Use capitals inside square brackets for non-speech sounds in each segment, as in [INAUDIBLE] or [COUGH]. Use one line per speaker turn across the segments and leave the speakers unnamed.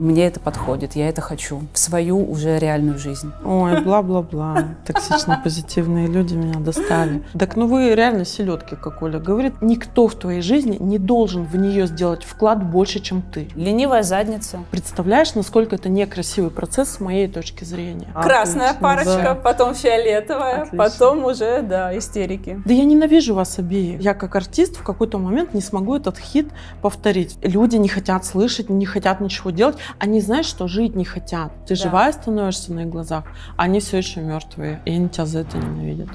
Мне это подходит, я это хочу в свою уже реальную жизнь.
Ой, бла-бла-бла. Токсично-позитивные люди меня достали. Так ну вы реально селедки, как Оля говорит. Никто в твоей жизни не должен в нее сделать вклад больше, чем ты. Ленивая задница. Представляешь, насколько это некрасивый процесс с моей точки зрения. А, Красная Отлично, парочка, да.
потом фиолетовая, Отлично. потом уже, да, истерики.
Да я ненавижу вас обеих. Я как артист в какой-то момент не смогу этот хит повторить. Люди не хотят слышать, не хотят ничего делать. Они знают, что жить не хотят. Ты да. живая становишься на их глазах, а они все еще мертвые, и они тебя за это ненавидят.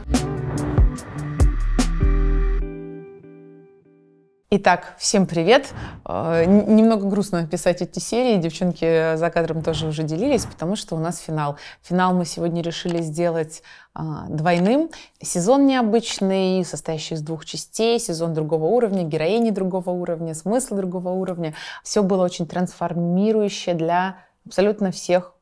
Итак, всем привет. Э, немного грустно писать эти серии. Девчонки за кадром тоже уже делились, потому что у нас финал. Финал мы сегодня решили сделать а, двойным. Сезон необычный, состоящий из двух частей, сезон другого уровня, героини другого уровня, смысл другого уровня. Все было очень трансформирующее для абсолютно всех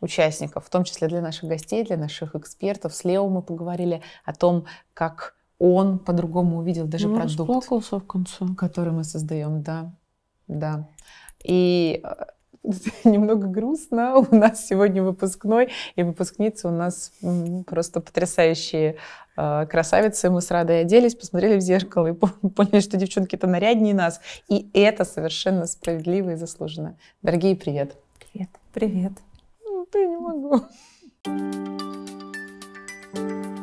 участников, в том числе для наших гостей, для наших экспертов. С Лео мы поговорили о том, как он по-другому увидел даже ну, продукт. Расплакался в конце. Который мы создаем, да. Да. И э, [LAUGHS] немного грустно. [LAUGHS] У нас сегодня выпускной, и выпускницы у нас просто потрясающие э, красавицы. Мы с Радой оделись, посмотрели в зеркало и поняли, что девчонки это наряднее нас. И это совершенно справедливо и заслуженно. Дорогие, привет.
Привет. Привет. Ну, ты не могу. thank you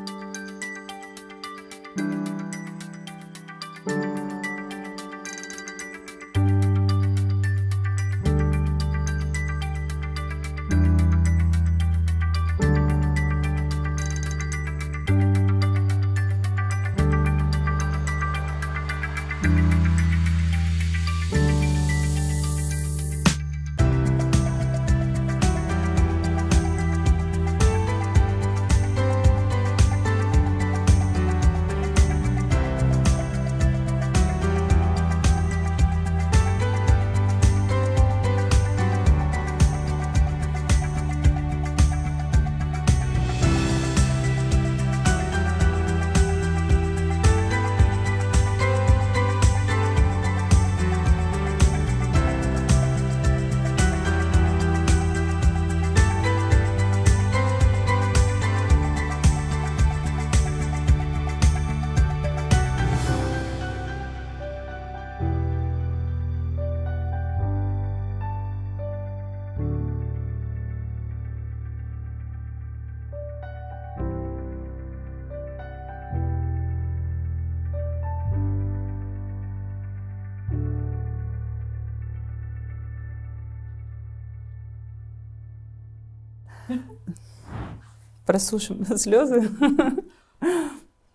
просушим [LAUGHS] слезы.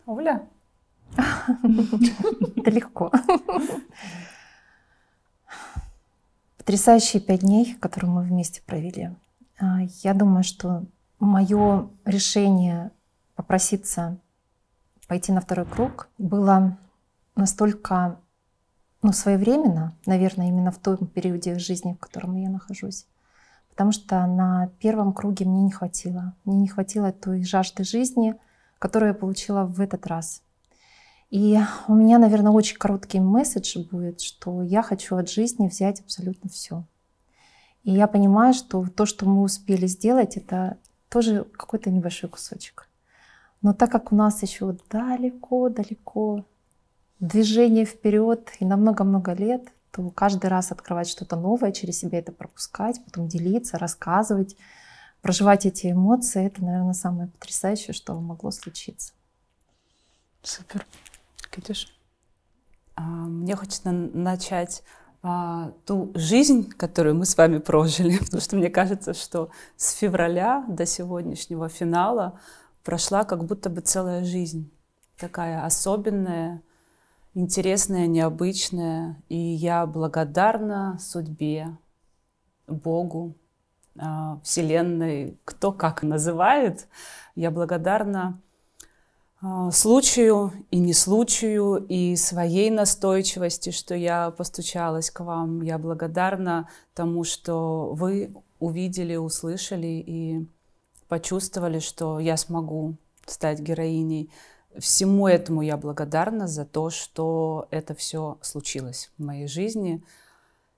Оля? Это [LAUGHS] легко.
Потрясающие пять дней, которые мы вместе провели. А, я думаю, что мое решение попроситься пойти на второй круг было настолько ну, своевременно, наверное, именно в том периоде жизни, в котором я нахожусь, потому что на первом круге мне не хватило. Мне не хватило той жажды жизни, которую я получила в этот раз. И у меня, наверное, очень короткий месседж будет, что я хочу от жизни взять абсолютно все. И я понимаю, что то, что мы успели сделать, это тоже какой-то небольшой кусочек. Но так как у нас еще далеко-далеко движение вперед и на много-много лет, то каждый раз открывать что-то новое, через себя это пропускать, потом делиться, рассказывать, проживать эти эмоции, это, наверное, самое потрясающее, что могло случиться. Супер. Катюш? А,
мне хочется начать а, ту жизнь, которую мы с вами прожили, [LAUGHS] потому что мне кажется, что с февраля до сегодняшнего финала прошла как будто бы целая жизнь, такая особенная, интересное, необычное. И я благодарна судьбе, Богу, а, Вселенной, кто как называет. Я благодарна а, случаю и не случаю, и своей настойчивости, что я постучалась к вам. Я благодарна тому, что вы увидели, услышали и почувствовали, что я смогу стать героиней Всему этому я благодарна за то, что это все случилось в моей жизни.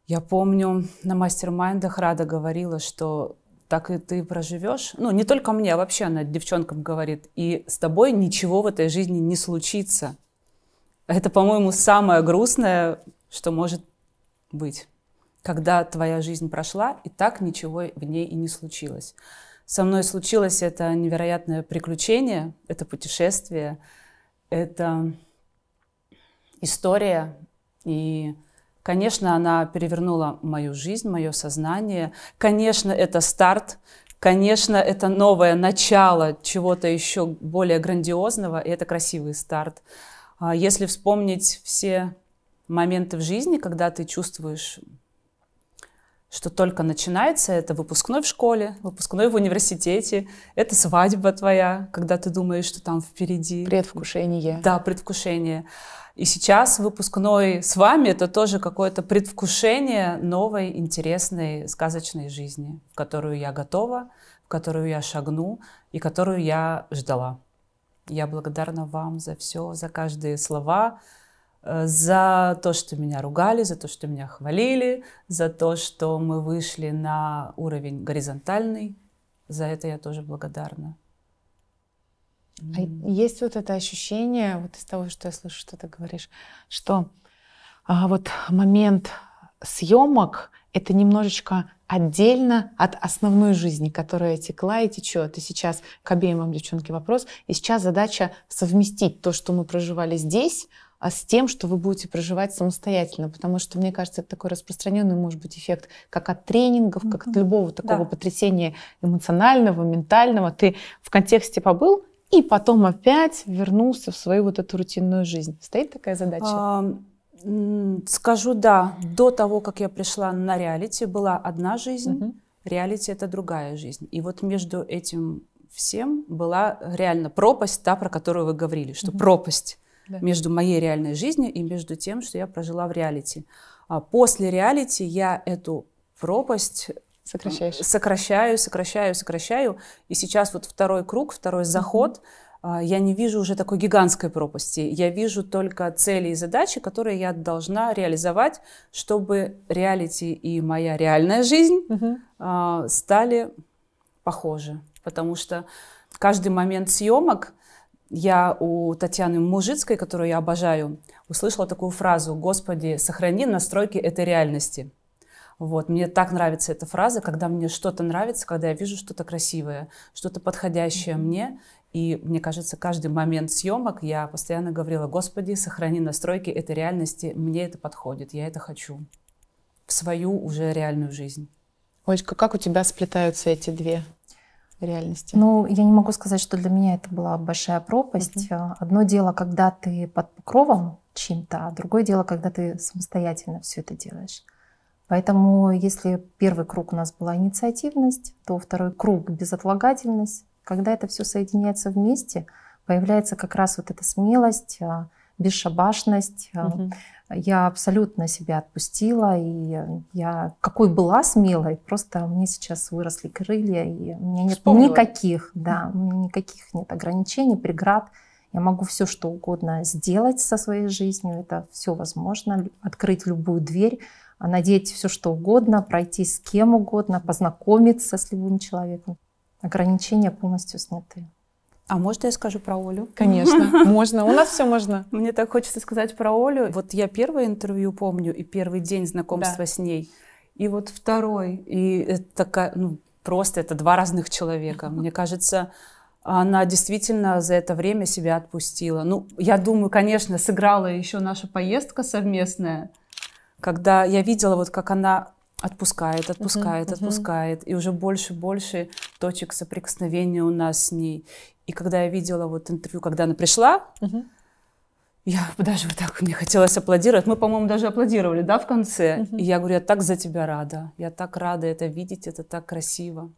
Я помню, на мастер-майндах Рада говорила, что так и ты проживешь. Ну, не только мне, а вообще она девчонкам говорит. И с тобой ничего в этой жизни не случится. Это, по-моему, самое грустное, что может быть. Когда твоя жизнь прошла, и так ничего в ней и не случилось со мной случилось это невероятное приключение, это путешествие, это история. И, конечно, она перевернула мою жизнь, мое сознание. Конечно, это старт, конечно, это новое начало чего-то еще более грандиозного, и это красивый старт. А если вспомнить все моменты в жизни, когда ты чувствуешь что только начинается, это выпускной в школе, выпускной в университете, это свадьба твоя, когда ты думаешь, что там впереди. Предвкушение. Да, предвкушение. И сейчас выпускной с вами это тоже какое-то предвкушение новой, интересной, сказочной жизни, в которую я готова, в которую я шагну и которую я ждала. Я благодарна вам за все, за каждые слова, Э, за то, что меня ругали, за то, что меня хвалили, за то, что мы вышли на уровень горизонтальный. За это я тоже благодарна. А
есть вот это ощущение, вот из того, что я слышу, что ты говоришь, что а, вот момент съемок это немножечко отдельно от основной жизни, которая текла и течет. И сейчас к обеим вам, девчонки, вопрос. И сейчас задача совместить то, что мы проживали здесь, а с тем, что вы будете проживать самостоятельно, потому что, мне кажется, это такой распространенный, может быть, эффект как от тренингов, как от любого такого да. потрясения эмоционального, ментального. Ты в контексте побыл, и потом опять вернулся в свою вот эту рутинную жизнь.
Стоит такая задача? А, скажу да. До того, как я пришла на реалити, была одна жизнь, угу. реалити это другая жизнь. И вот между этим всем была реально пропасть, та, про которую вы говорили, что угу. пропасть да. между моей реальной жизнью и между тем, что я прожила в реалити. А после реалити я эту пропасть э, Сокращаешь. сокращаю, сокращаю, сокращаю. И сейчас вот второй круг, второй заход. Mm-hmm. Я не вижу уже такой гигантской пропасти. Я вижу только цели и задачи, которые я должна реализовать, чтобы реалити и моя реальная жизнь mm-hmm. стали похожи. Потому что каждый момент съемок я у Татьяны Мужицкой, которую я обожаю, услышала такую фразу «Господи, сохрани настройки этой реальности». Вот, мне так нравится эта фраза, когда мне что-то нравится, когда я вижу что-то красивое, что-то подходящее mm-hmm. мне. И мне кажется, каждый момент съемок я постоянно говорила, Господи, сохрани настройки этой реальности, мне это подходит, я это хочу в свою уже реальную жизнь. Олечка, как у тебя сплетаются эти две реальности?
Ну, я не могу сказать, что для меня это была большая пропасть. Угу. Одно дело, когда ты под покровом чем-то, а другое дело, когда ты самостоятельно все это делаешь. Поэтому, если первый круг у нас была инициативность, то второй круг — безотлагательность. Когда это все соединяется вместе, появляется как раз вот эта смелость, а, бесшабашность, угу я абсолютно себя отпустила, и я какой была смелой, просто мне сейчас выросли крылья, и у меня нет Вспомнила. никаких, да, у меня никаких нет ограничений, преград. Я могу все, что угодно сделать со своей жизнью, это все возможно, открыть любую дверь, а надеть все, что угодно, пройти с кем угодно, познакомиться с любым человеком. Ограничения полностью сняты. А можно
я скажу про Олю? Конечно, [LAUGHS] можно. У нас все можно. Мне так хочется сказать про Олю. Вот я первое интервью помню и первый день знакомства да. с ней. И вот второй. И это такая, ну, просто это два разных человека. [LAUGHS] Мне кажется, она действительно за это время себя отпустила. Ну, я думаю, конечно, сыграла еще наша поездка совместная, когда я видела, вот как она отпускает, отпускает, uh-huh, отпускает, uh-huh. и уже больше и больше точек соприкосновения у нас с ней. И когда я видела вот интервью, когда она пришла, uh-huh. я [LAUGHS] даже вот так, мне хотелось аплодировать. Мы, по-моему, даже аплодировали, да, в конце. Uh-huh. И я говорю, я так за тебя рада, я так рада это видеть, это так красиво.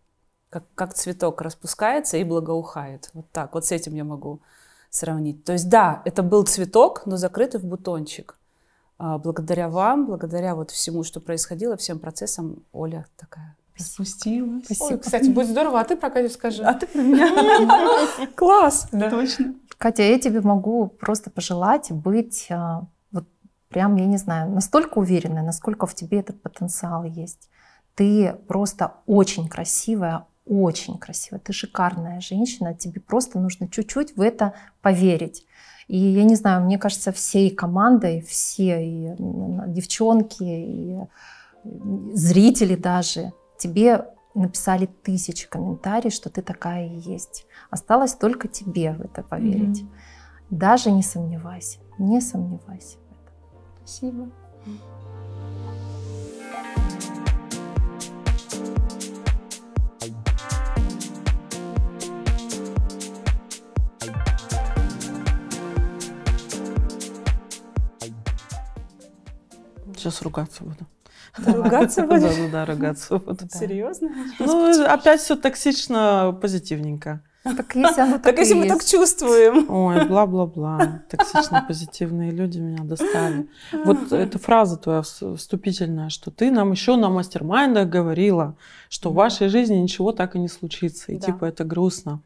Как, как цветок распускается и благоухает. Вот так, вот с этим я могу сравнить. То есть да, это был цветок, но закрытый в бутончик. А, благодаря вам, благодаря вот всему, что происходило, всем процессам, Оля такая
спустилась. Спасибо. Ой, кстати, будет
здорово, а ты про Катю скажи. А ты про
меня. [LAUGHS] Класс, точно. Катя, я тебе могу просто пожелать быть а, вот прям, я не знаю, настолько уверенной, насколько в тебе этот потенциал есть. Ты просто очень красивая, очень красивая, ты шикарная женщина, тебе просто нужно чуть-чуть в это поверить. И я не знаю, мне кажется, всей командой, все и девчонки, и зрители даже, тебе написали тысячи комментариев, что ты такая и есть. Осталось только тебе в это поверить. Mm-hmm. Даже не сомневайся, не сомневайся в этом. Спасибо.
Сейчас ругаться буду. Ну ругаться буду? Да, да, ругаться буду. Серьезно? Ну, опять все токсично, позитивненько.
Так если, оно так, если мы так
чувствуем. Ой, бла-бла-бла. Токсично позитивные люди меня достали. Вот эта фраза твоя вступительная, что ты нам еще на мастер говорила, что в вашей жизни ничего так и не случится. И типа это грустно.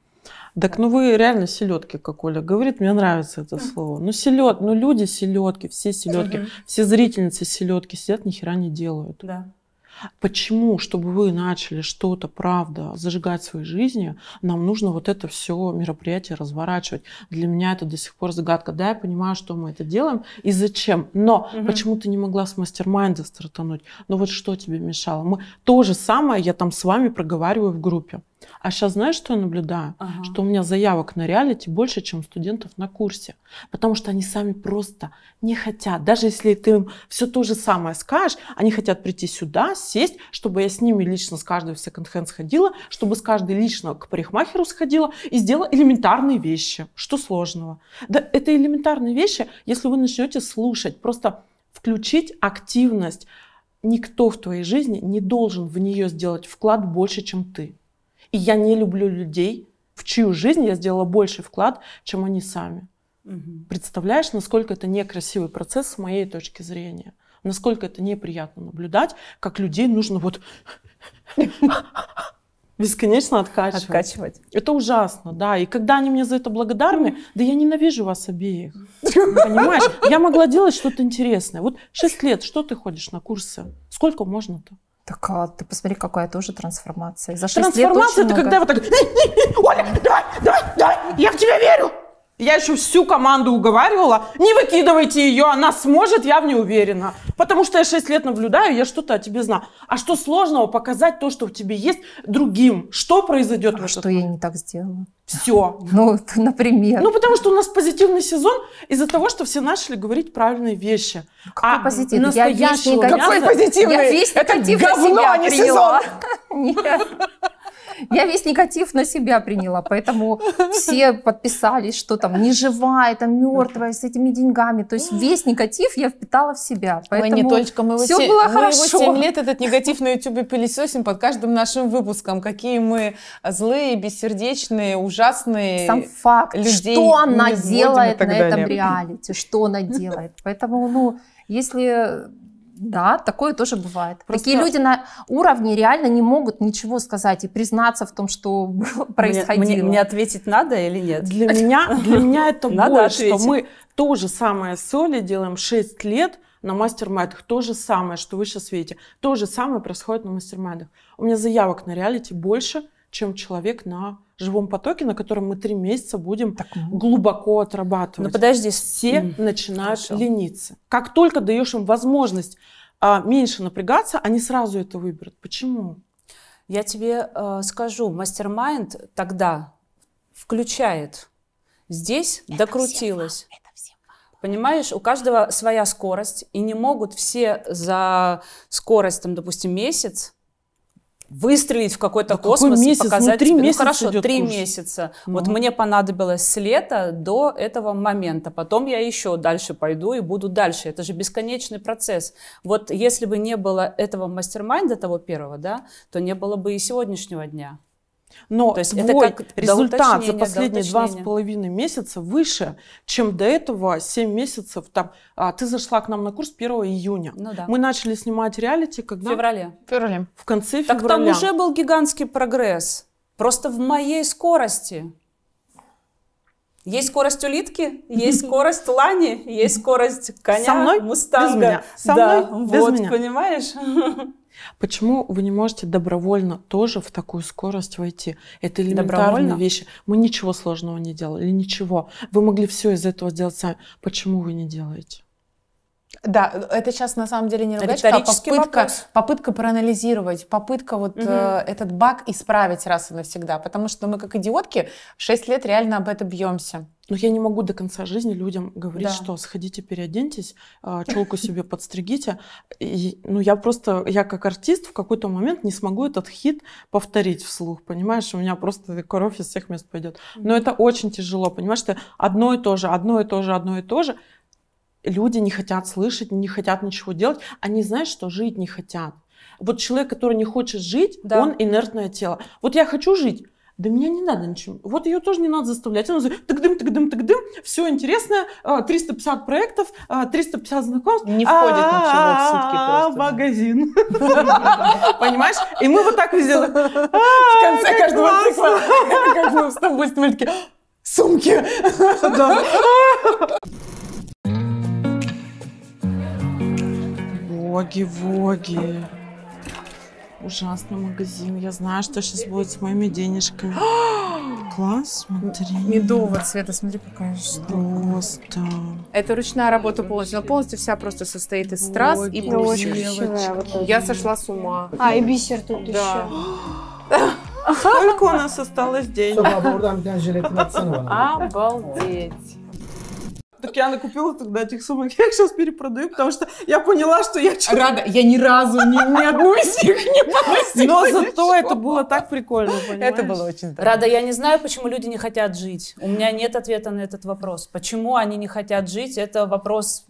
Так, ну вы реально селедки, как Оля говорит, мне нравится это слово. Ну селед, ну люди селедки, все селедки, все зрительницы селедки сидят, ни хера не делают. Да. Почему, чтобы вы начали что-то, правда, зажигать в своей жизни, нам нужно вот это все мероприятие разворачивать. Для меня это до сих пор загадка. Да, я понимаю, что мы это делаем и зачем. Но угу. почему ты не могла с мастер-майнда стартануть? Ну вот что тебе мешало? Мы то же самое я там с вами проговариваю в группе. А сейчас знаешь, что я наблюдаю? Ага. Что у меня заявок на реалити больше, чем студентов на курсе. Потому что они сами просто не хотят. Даже если ты им все то же самое скажешь, они хотят прийти сюда, сесть, чтобы я с ними лично с каждой в секонд-хенд сходила, чтобы с каждой лично к парикмахеру сходила и сделала элементарные вещи. Что сложного? Да это элементарные вещи, если вы начнете слушать. Просто включить активность. Никто в твоей жизни не должен в нее сделать вклад больше, чем ты. И я не люблю людей, в чью жизнь я сделала больший вклад, чем они сами. Угу. Представляешь, насколько это некрасивый процесс с моей точки зрения. Насколько это неприятно наблюдать, как людей нужно вот [LAUGHS] бесконечно откачивать. откачивать. Это ужасно, да. И когда они мне за это благодарны, да я ненавижу вас обеих. Понимаешь? Я могла делать что-то интересное. Вот 6 лет, что ты ходишь на курсы? Сколько можно-то? Так а ты посмотри, какая тоже
трансформация. За трансформация это когда вот
так, Оля, давай, давай, давай, я в тебя верю. Я еще всю команду уговаривала, не выкидывайте ее, она сможет, я в ней уверена. Потому что я 6 лет наблюдаю, я что-то о тебе знаю. А что сложного показать то, что в тебе есть другим? Что произойдет? А что я не так сделала? Все. [LAUGHS] Ну, например. Ну, потому что у нас позитивный сезон из-за того, что все начали говорить правильные вещи. Какой
а позитив? Настоящего я мяса... Какой позитивный? Я весь Это говно, а не сезон. [LAUGHS] Нет. [LAUGHS] Я весь негатив на себя приняла, поэтому все подписались, что там не живая, там мертвая, с этими деньгами. То есть весь негатив я впитала в себя. Поэтому Ой, не только мы все те, было мы хорошо. Мы 7
лет этот негатив на YouTube пылесосим под каждым нашим выпуском. Какие мы злые, бессердечные, ужасные Сам факт, людей что она делает на этом реалити,
что она делает. Поэтому, ну, если да, такое тоже бывает. Просто... Такие люди на уровне реально не могут ничего сказать и признаться в том, что [LAUGHS] происходило. Мне, мне, мне
ответить надо или нет? Для меня, [LAUGHS] для меня это боль, что мы
то же самое с Олей делаем 6 лет, на мастер-майдах. То же самое, что вы сейчас видите. То же самое происходит на мастер-майдах. У меня заявок на реалити больше, чем человек на живом потоке, на котором мы три месяца будем так. Ну. глубоко отрабатывать. Но ну, подожди, все mm. начинают Хорошо. лениться. Как только даешь
им возможность а, меньше напрягаться, они сразу это выберут. Почему? Я тебе э, скажу, мастер-майнд тогда включает. Здесь это докрутилось. Всем это всем Понимаешь, у каждого своя скорость, и не могут все за скорость, там, допустим, месяц выстрелить в какой-то да космос какой месяц? и ну, показать ну, три тебе. Ну, месяца ну хорошо, три курс. месяца. Ну. Вот мне понадобилось с лета до этого момента. Потом я еще дальше пойду и буду дальше. Это же бесконечный процесс. Вот если бы не было этого мастер-майнда того первого, да, то не было бы и сегодняшнего дня.
Но То есть твой это как результат за последние два с половиной месяца выше, чем до этого 7 месяцев. Там, а, ты зашла к нам на курс 1 июня. Ну,
да. Мы
начали снимать реалити когда? В феврале. феврале. В конце февраля. Так там уже был гигантский прогресс. Просто в моей скорости. Есть скорость улитки, есть [LAUGHS] скорость лани, есть скорость коня, Со мной? Без меня. Со да, Без вот, меня. понимаешь? [LAUGHS]
Почему вы не можете добровольно тоже в такую скорость войти? Это элементарные добровольно? вещи. Мы ничего сложного не делали, ничего. Вы могли все из этого сделать сами. Почему вы не делаете?
Да, это сейчас на самом деле не ругачка, а попытка,
попытка проанализировать, попытка вот угу. э,
этот баг исправить раз и навсегда. Потому что мы, как идиотки, 6 лет реально об этом бьемся.
Но я не могу до конца жизни людям говорить, да. что сходите, переоденьтесь, а, челку [LAUGHS] себе подстригите. И, ну, я просто, я как артист в какой-то момент не смогу этот хит повторить вслух, понимаешь? У меня просто кровь из всех мест пойдет. Но это очень тяжело, понимаешь? Ты одно и то же, одно и то же, одно и то же люди не хотят слышать, не хотят ничего делать. Они знают, что жить не хотят. Вот человек, который не хочет жить, да. он инертное тело. Вот я хочу жить. Да меня не надо ничем. Вот ее тоже не надо заставлять. Она говорит, так дым, так дым, так дым. Все интересное. 350 а, проектов, 350 а, знакомств. Не входит ничего в сутки просто. Магазин. Понимаешь? И мы вот так везде. В конце каждого цикла. Как мы в Стамбульском сумки.
сумки.
Воги-воги. Ужасный магазин. Я знаю, что сейчас будет с моими денежками. [GASPS] Класс, смотри. Медового цвета, смотри, какая штука. Просто.
Это ручная работа полностью. Она полностью вся просто состоит из страз и бусин. Я сошла с ума. А, и бисер тут да.
еще. Сколько у нас осталось денег? Обалдеть. Так я накупила тогда этих сумок, я их сейчас перепродаю, потому что
я поняла, что я... Рада, я ни разу ни, ни одну из них не поносила. Но зато это было так прикольно, [LAUGHS] понимаешь? Это было очень здорово. Рада, я не знаю, почему люди не хотят жить. У меня нет ответа на этот вопрос. Почему они не хотят жить? Это вопрос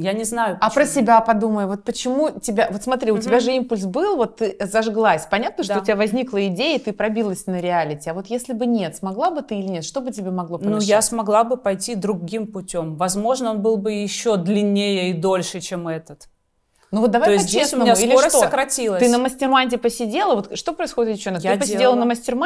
я не знаю. Почему. А про себя подумай, вот почему тебя, вот смотри, у угу. тебя же импульс был, вот ты зажглась, понятно, что да. у тебя
возникла идея, и ты пробилась на реалити, а вот если бы нет, смогла бы ты или нет, что бы тебе могло ну, помешать? Ну, я
смогла бы пойти другим путем, возможно, он был бы еще длиннее и дольше, чем этот. Ну
вот давай по-честному. Здесь у меня скорость что? сократилась. Ты на мастер посидела, вот что происходит еще? Ты делала. посидела на мастер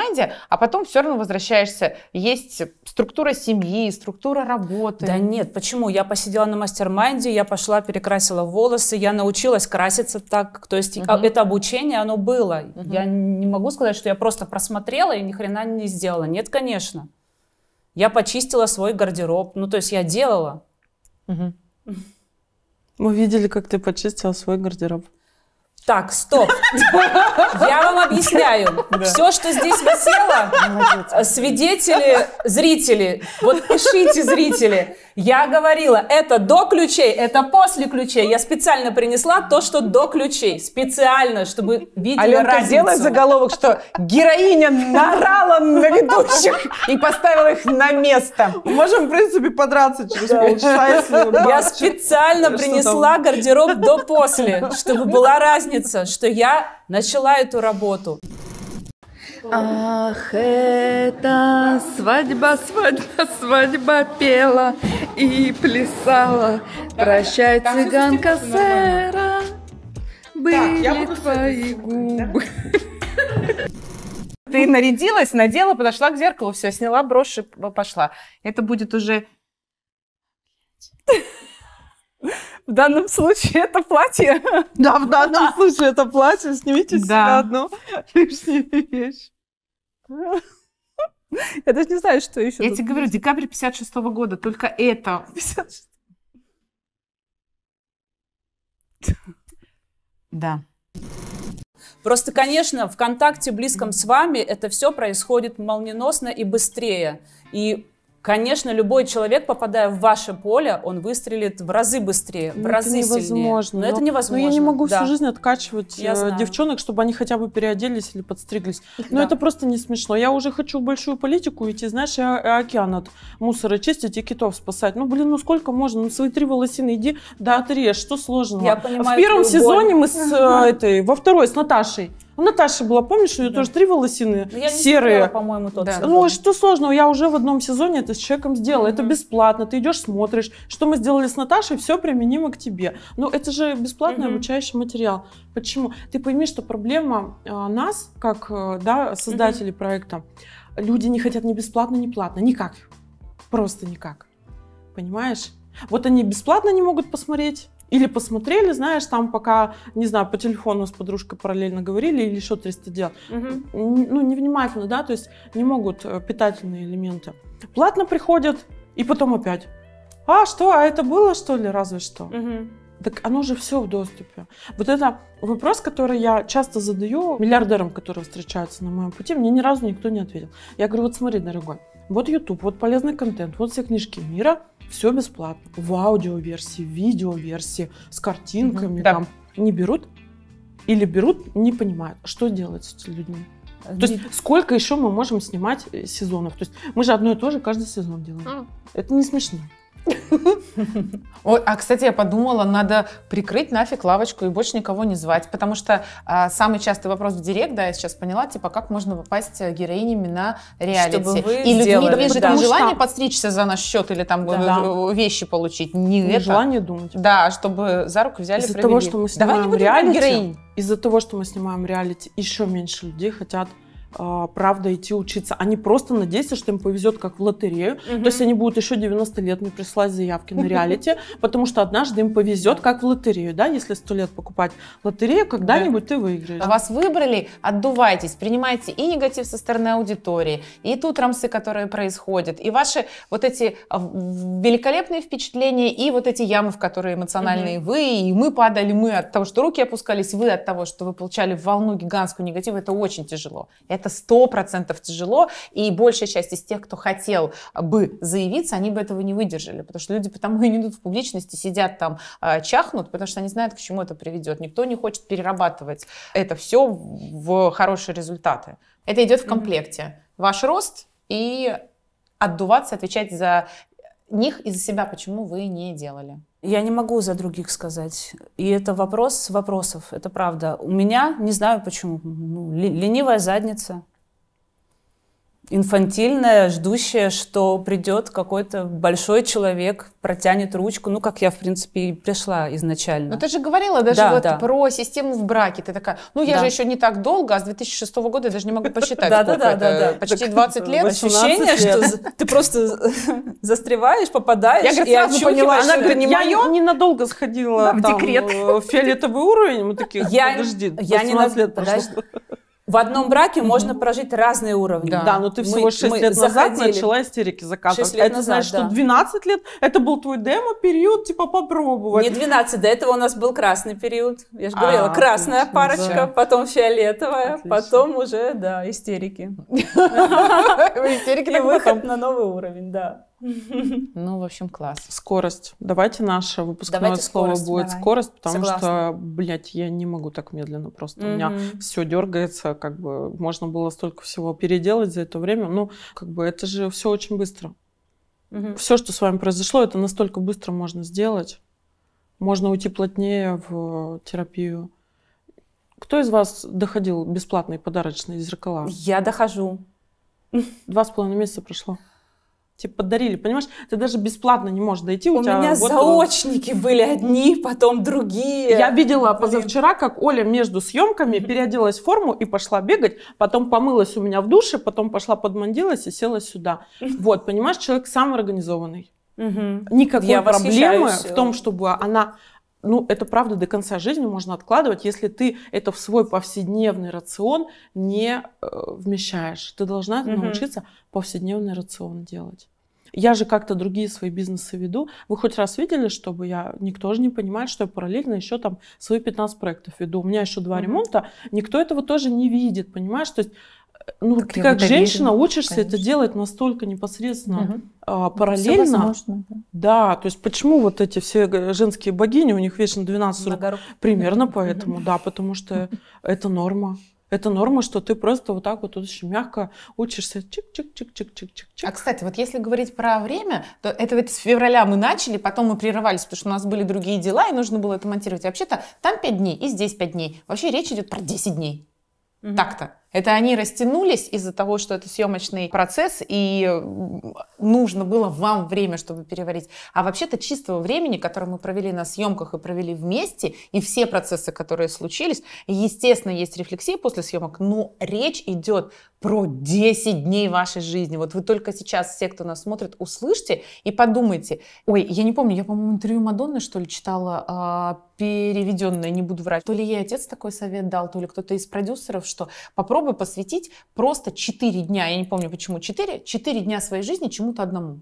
а потом все равно возвращаешься. Есть структура семьи,
структура работы. Да нет, почему? Я посидела на мастер я пошла, перекрасила волосы, я научилась краситься так. То есть угу. это обучение, оно было. Угу. Я не могу сказать, что я просто просмотрела и ни хрена не сделала. Нет, конечно. Я почистила свой гардероб. Ну, то есть я делала. Угу.
Мы видели, как ты почистила свой гардероб.
Так, стоп. Я вам объясняю. Да. Все, что здесь висело, э, свидетели, зрители, вот пишите, зрители. Я говорила, это до ключей, это после ключей. Я специально принесла то, что до ключей. Специально, чтобы видели Аленка, разницу. сделай
заголовок,
что героиня нарала на ведущих и поставила их на место. Можем,
в принципе, подраться через
да. полчаса, если... Я специально
принесла гардероб до-после, чтобы была разница разница, что я начала эту работу. Ах, это свадьба, свадьба, свадьба пела и плясала. Прощай, цыганка сэра, были твои губы.
Ты нарядилась, надела, подошла к зеркалу, все, сняла брошь и пошла. Это будет уже... В данном случае это платье. Да, в данном случае это платье. Снимите с себя одну лишнюю вещь. Я даже не знаю, что еще. Я тебе говорю, декабрь
56 года, только это. 56. Да. Просто, конечно, в контакте близком с вами это все происходит молниеносно и быстрее. И Конечно, любой человек, попадая в ваше поле, он выстрелит в разы быстрее, но ну, в разы это невозможно. сильнее. Но, но это невозможно. Но ну, я не могу да. всю жизнь
откачивать я э, девчонок, чтобы они хотя бы
переоделись
или подстриглись. Но да. это просто не смешно. Я уже хочу в большую политику идти, знаешь, и океан от мусора чистить и китов спасать. Ну, блин, ну сколько можно? Ну, свои три волосины иди, да, отрежь, что сложного? Я понимаю, в первом сезоне боль. мы с э, [LAUGHS] этой, во второй, с Наташей Наташа была, помнишь, у нее да. тоже три волосины Но ну, я не серые. Смотрела,
по-моему, тот да. Сезон. Ну,
что сложного? Я уже в одном сезоне это с человеком сделала. Mm-hmm. Это бесплатно. Ты идешь, смотришь, что мы сделали с Наташей, все применимо к тебе. Ну, это же бесплатный mm-hmm. обучающий материал. Почему? Ты пойми, что проблема э, нас, как э, да, создателей mm-hmm. проекта, люди не хотят ни бесплатно, ни платно. Никак. Просто никак. Понимаешь? Вот они бесплатно не могут посмотреть или посмотрели, знаешь, там пока, не знаю, по телефону с подружкой параллельно говорили или что-то делал. Угу. Ну, невнимательно, да, то есть не могут э, питательные элементы. Платно приходят, и потом опять. А что, а это было, что ли, разве что? Угу. Так оно же все в доступе. Вот это вопрос, который я часто задаю миллиардерам, которые встречаются на моем пути, мне ни разу никто не ответил. Я говорю, вот смотри, дорогой, вот YouTube, вот полезный контент, вот все книжки мира, все бесплатно. В аудиоверсии, в видеоверсии, с картинками угу, да. Не берут или берут, не понимают, что делать с этими людьми. Э, то есть сколько еще мы можем снимать э, сезонов? То есть мы же одно и то же каждый сезон делаем.
А. Это не смешно. [LAUGHS]
Ой, а, кстати, я подумала, надо прикрыть
нафиг лавочку и больше никого не звать, потому что а, самый частый вопрос в директ, да, я сейчас поняла, типа, как можно попасть героинями на реалити. Чтобы вы и людьми движет да. не желание что... подстричься за наш счет или там да. Э, э, вещи получить, не, не это. желание думать. Да, чтобы за руку взяли, Из-за того, что мы снимаем Давай не будем реалити, героинь.
Из-за того, что мы снимаем реалити, еще меньше людей хотят а, правда идти учиться. Они а просто надеются, что им повезет как в лотерею. Угу. То есть они будут еще 90 лет мне присылать заявки на [LAUGHS] реалити, потому что однажды им повезет как в лотерею. Да? Если 100 лет покупать лотерею, когда-нибудь ты выиграешь. Вас выбрали, отдувайтесь,
принимайте и негатив со стороны аудитории, и тут рамсы, которые происходят, и ваши вот эти а, великолепные впечатления, и вот эти ямы, в которые эмоциональные вы, и мы падали, мы от того, что руки опускались, вы от того, что вы получали волну гигантскую негатива, это очень тяжело. Это это сто процентов тяжело, и большая часть из тех, кто хотел бы заявиться, они бы этого не выдержали, потому что люди потому и не идут в публичности, сидят там, а, чахнут, потому что они знают, к чему это приведет. Никто не хочет перерабатывать это все в хорошие результаты. Это идет в комплекте. Ваш рост и отдуваться, отвечать за
них и за себя, почему вы не делали. Я не могу за других сказать. И это вопрос вопросов, это правда. У меня, не знаю почему, ну, ленивая задница инфантильная, ждущая, что придет какой-то большой человек, протянет ручку, ну, как я, в принципе, и пришла изначально. Но ну, ты же
говорила даже да, вот да. про систему в браке. Ты такая, ну, я да. же еще не так долго, а с 2006 года я даже
не могу [LAUGHS] посчитать. Да-да-да. Э, почти 20 лет. Ощущение, что ты просто [LAUGHS] застреваешь, попадаешь Я, сразу поняла, она говорит, я
ненадолго сходила
э, в декрет. фиолетовый уровень. Мы такие, подожди, 18 лет прошло. В одном браке mm-hmm. можно прожить разные уровни. Да, да но ну ты всего мы, 6 мы лет заходили. назад начала истерики закатывать. лет это назад, значит, да. что 12 лет это был твой демо-период, типа попробовать. Не 12, до этого у нас был красный период. Я же говорила, а, красная отлично, парочка, да. потом фиолетовая, отлично. потом уже, да, истерики.
[LAUGHS] Истерики на выход
на новый уровень, да.
[LAUGHS] Ну, в общем, класс. Скорость. Давайте наше выпускное Давайте слово скорость, будет давай. скорость, потому Согласна. что, блядь, я не могу так медленно. Просто mm-hmm. у меня все дергается, как бы можно было столько всего переделать за это время. Ну, как бы это же все очень быстро. Mm-hmm. Все, что с вами произошло, это настолько быстро можно сделать. Можно уйти плотнее в терапию. Кто из вас доходил бесплатные подарочные зеркала? Я дохожу. Два с половиной месяца прошло тебе типа, подарили, понимаешь? Ты даже бесплатно не можешь дойти. У, у меня вот
заочники он... были одни, потом другие.
Я видела Блин. позавчера, как Оля между съемками переоделась в форму и пошла бегать, потом помылась у меня в душе, потом пошла подмандилась и села сюда. Вот, понимаешь, человек самый организованный.
Угу. Никакой Я проблемы в том,
чтобы она ну, это правда до конца жизни можно откладывать, если ты это в свой повседневный рацион не э, вмещаешь. Ты должна mm-hmm. научиться повседневный рацион делать. Я же как-то другие свои бизнесы веду. Вы хоть раз видели, чтобы я... Никто же не понимает, что я параллельно еще там свои 15 проектов веду. У меня еще два mm-hmm. ремонта. Никто этого тоже не видит, понимаешь? То есть ну, как ты как женщина учишься конечно. это делать настолько непосредственно, угу. а, параллельно. возможно, ну, да. да, то есть почему вот эти все женские богини, у них вечно 12 рук? Примерно поэтому, да, потому что [LAUGHS] это норма. Это норма, что ты просто вот так вот очень мягко учишься. Чик-чик-чик-чик-чик-чик. А, кстати, вот если говорить про время,
то это ведь с февраля мы начали, потом мы прерывались, потому что у нас были другие дела, и нужно было это монтировать. И вообще-то там 5 дней и здесь 5 дней. Вообще речь идет про 10 дней. Угу. Так-то. Это они растянулись из-за того, что это съемочный процесс, и нужно было вам время, чтобы переварить. А вообще-то чистого времени, которое мы провели на съемках и провели вместе, и все процессы, которые случились, естественно, есть рефлексия после съемок, но речь идет про 10 дней вашей жизни. Вот вы только сейчас, все, кто нас смотрит, услышьте и подумайте. Ой, я не помню, я, по-моему, интервью Мадонны, что ли, читала а, переведенная, не буду врать. То ли ей отец такой совет дал, то ли кто-то из продюсеров, что попробуй посвятить просто 4 дня, я не помню почему 4, 4 дня своей жизни чему-то одному.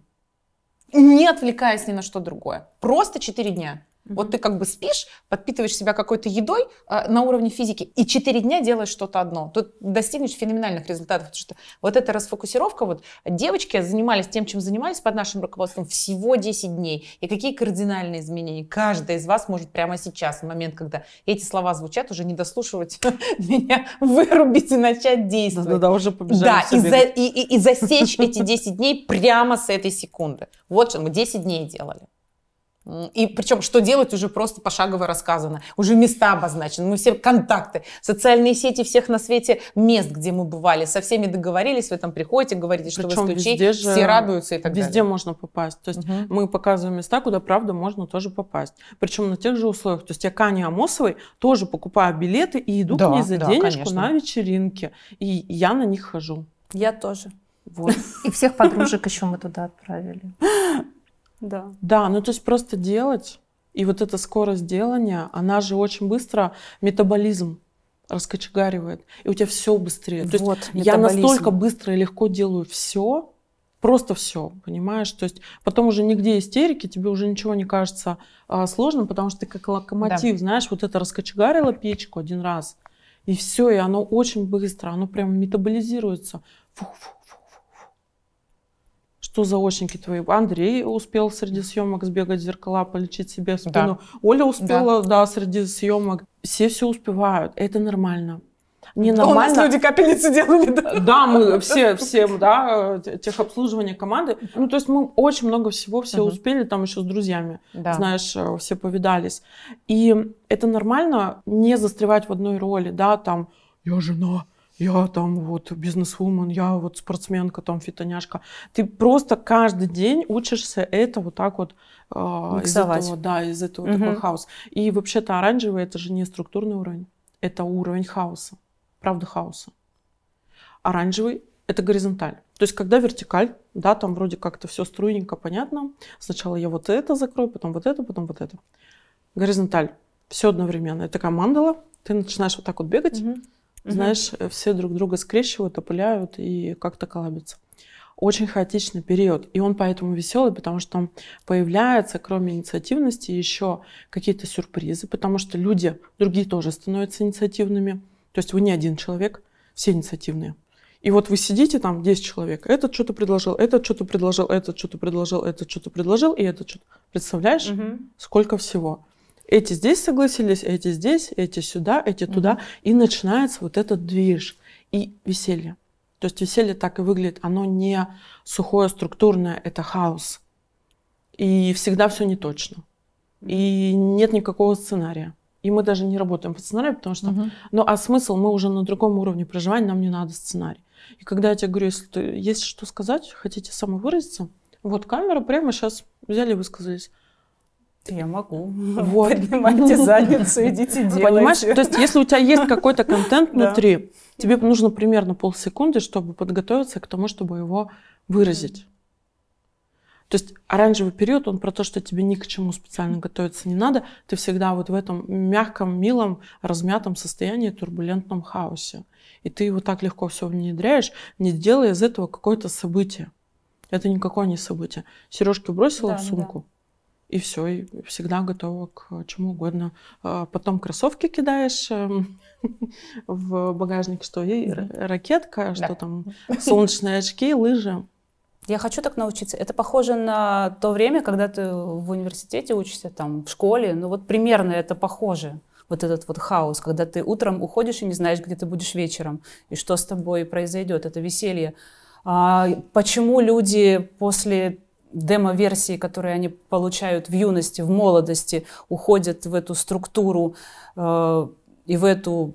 Не отвлекаясь ни на что другое. Просто 4 дня. Mm-hmm. Вот ты как бы спишь, подпитываешь себя какой-то едой а, на уровне физики и четыре дня делаешь что-то одно. Тут достигнешь феноменальных результатов. Потому что вот эта расфокусировка, вот девочки занимались тем, чем занимались под нашим руководством всего 10 дней. И какие кардинальные изменения. Каждая из вас может прямо сейчас, в момент, когда эти слова звучат, уже не дослушивать [LAUGHS] меня, вырубить и начать действовать.
Да-да-да, уже побежали. Да,
и, и засечь эти 10 дней прямо с этой секунды. Вот что мы 10 дней делали. И причем, что делать, уже просто пошагово рассказано. Уже места обозначены, мы все контакты, социальные сети всех на свете мест, где мы бывали. Со всеми
договорились, вы там
приходите, говорите,
что вы исключей, же, все радуются и так везде далее. Везде можно попасть. То есть угу. мы показываем места, куда, правда, можно тоже попасть. Причем на тех же условиях. То есть я Кане Амосовой тоже покупаю билеты и иду да, к ней за да, денежку конечно. на вечеринки. И я на них хожу. Я тоже. Вот.
И всех подружек еще мы туда отправили.
[LAUGHS] Да. Да, ну то есть просто делать. И вот эта скорость делания, она же очень быстро метаболизм раскочегаривает. И у тебя все быстрее. Вот, есть я настолько быстро и легко делаю все, просто все, понимаешь? То есть потом уже нигде истерики, тебе уже ничего не кажется а, сложным, потому что ты как локомотив, да. знаешь, вот это раскочегарила печку один раз, и все, и оно очень быстро, оно прям метаболизируется. Фух-фух что за заочники твои? Андрей успел среди съемок сбегать в зеркала, полечить себе спину. Да. Оля успела, да. да, среди съемок. Все все успевают. Это нормально Не нормально. у нас люди капельницы делали, да? Да, мы все, всем, да, техобслуживание команды. Ну, то есть мы очень много всего все угу. успели, там еще с друзьями, да. знаешь, э, все повидались. И это нормально не застревать в одной роли, да, там, я жена, я там вот бизнесвумен, я вот спортсменка, там фитоняшка. Ты просто каждый день учишься это вот так вот э, из этого, да, из этого угу. такой хаос. И вообще-то оранжевый это же не структурный уровень, это уровень хаоса, правда хаоса. Оранжевый это горизонталь. То есть, когда вертикаль, да, там вроде как-то все струйненько, понятно. Сначала я вот это закрою, потом вот это, потом вот это. Горизонталь. Все одновременно. Это такая мандала. Ты начинаешь вот так вот бегать. Угу. Угу. Знаешь, все друг друга скрещивают, опыляют и как-то коллабятся. Очень хаотичный период. И он поэтому веселый, потому что там появляются, кроме инициативности, еще какие-то сюрпризы, потому что люди, другие тоже становятся инициативными. То есть вы не один человек, все инициативные. И вот вы сидите там, 10 человек, этот что-то предложил, этот что-то предложил, этот что-то предложил, этот что-то предложил, и этот что-то. Представляешь, угу. сколько всего? Эти здесь согласились, эти здесь, эти сюда, эти угу. туда. И начинается вот этот движ и веселье. То есть веселье так и выглядит. Оно не сухое, структурное, это хаос. И всегда все не точно. И нет никакого сценария. И мы даже не работаем по сценарию, потому что... Угу. Ну, а смысл, мы уже на другом уровне проживания, нам не надо сценарий. И когда я тебе говорю, если ты, есть что сказать, хотите самовыразиться, вот камера прямо сейчас взяли и высказались. Я могу. [LAUGHS] Вот. Поднимайте задницу, идите [LAUGHS] делайте. Понимаешь? То есть, если у тебя есть [LAUGHS] какой-то контент внутри, да. тебе нужно примерно полсекунды, чтобы подготовиться к тому, чтобы его выразить. То есть оранжевый период, он про то, что тебе ни к чему специально готовиться не надо. Ты всегда вот в этом мягком, милом, размятом состоянии, турбулентном хаосе. И ты его так легко все внедряешь, не делая из этого какое-то событие. Это никакое не событие. Сережки бросила да, в ну сумку. Да и все, и всегда готова к э, чему угодно. А, потом кроссовки кидаешь эм, [LAUGHS] в багажник, что и ракетка,
что там [LAUGHS]
солнечные очки,
лыжи. Я хочу так научиться. Это похоже на то время, когда ты в университете учишься, там, в школе. Ну вот примерно это похоже. Вот этот вот хаос, когда ты утром уходишь и не знаешь, где ты будешь вечером, и что с тобой произойдет. Это веселье. А почему люди после демо-версии, которые они получают в юности, в молодости, уходят в эту структуру э, и в эту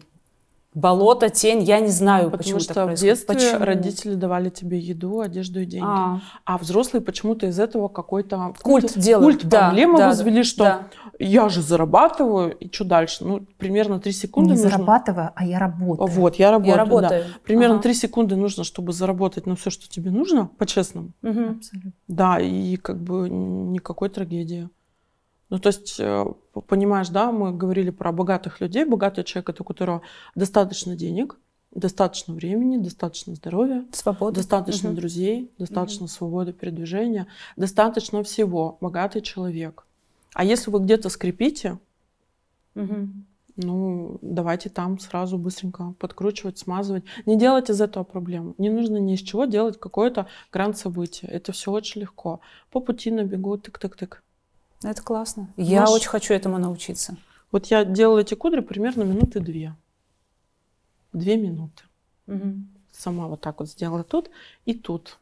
болото, тень, я не знаю, Потому почему что так происходит. в детстве почему? родители
давали тебе еду, одежду и деньги. А,
а взрослые почему-то из этого
какой-то ну, культ, культ делают. Культ да, проблемы да, возвели, что да. я же зарабатываю, и что дальше? Ну, примерно три секунды не нужно...
зарабатываю, а я работаю.
Вот, я работаю, я работаю. Да. Примерно ага. секунды нужно, чтобы заработать на все, что тебе нужно, по-честному. Угу. Абсолютно. Да, и как бы никакой трагедии. Ну, то есть, э, понимаешь, да, мы говорили про богатых людей. Богатый человек – это у которого достаточно денег, достаточно времени, достаточно здоровья, свободы. достаточно угу. друзей, достаточно угу. свободы передвижения, достаточно всего. Богатый человек. А если вы где-то скрипите, угу. ну, давайте там сразу быстренько подкручивать, смазывать. Не делать из этого проблему. Не нужно ни из чего делать какое-то гранд-событие. Это все очень легко. По пути на бегу тык-тык-тык.
Ну, это классно. Я очень
хочу этому научиться. Вот я делала эти кудри примерно минуты две. Две минуты. Угу. Сама вот так вот сделала тут и тут.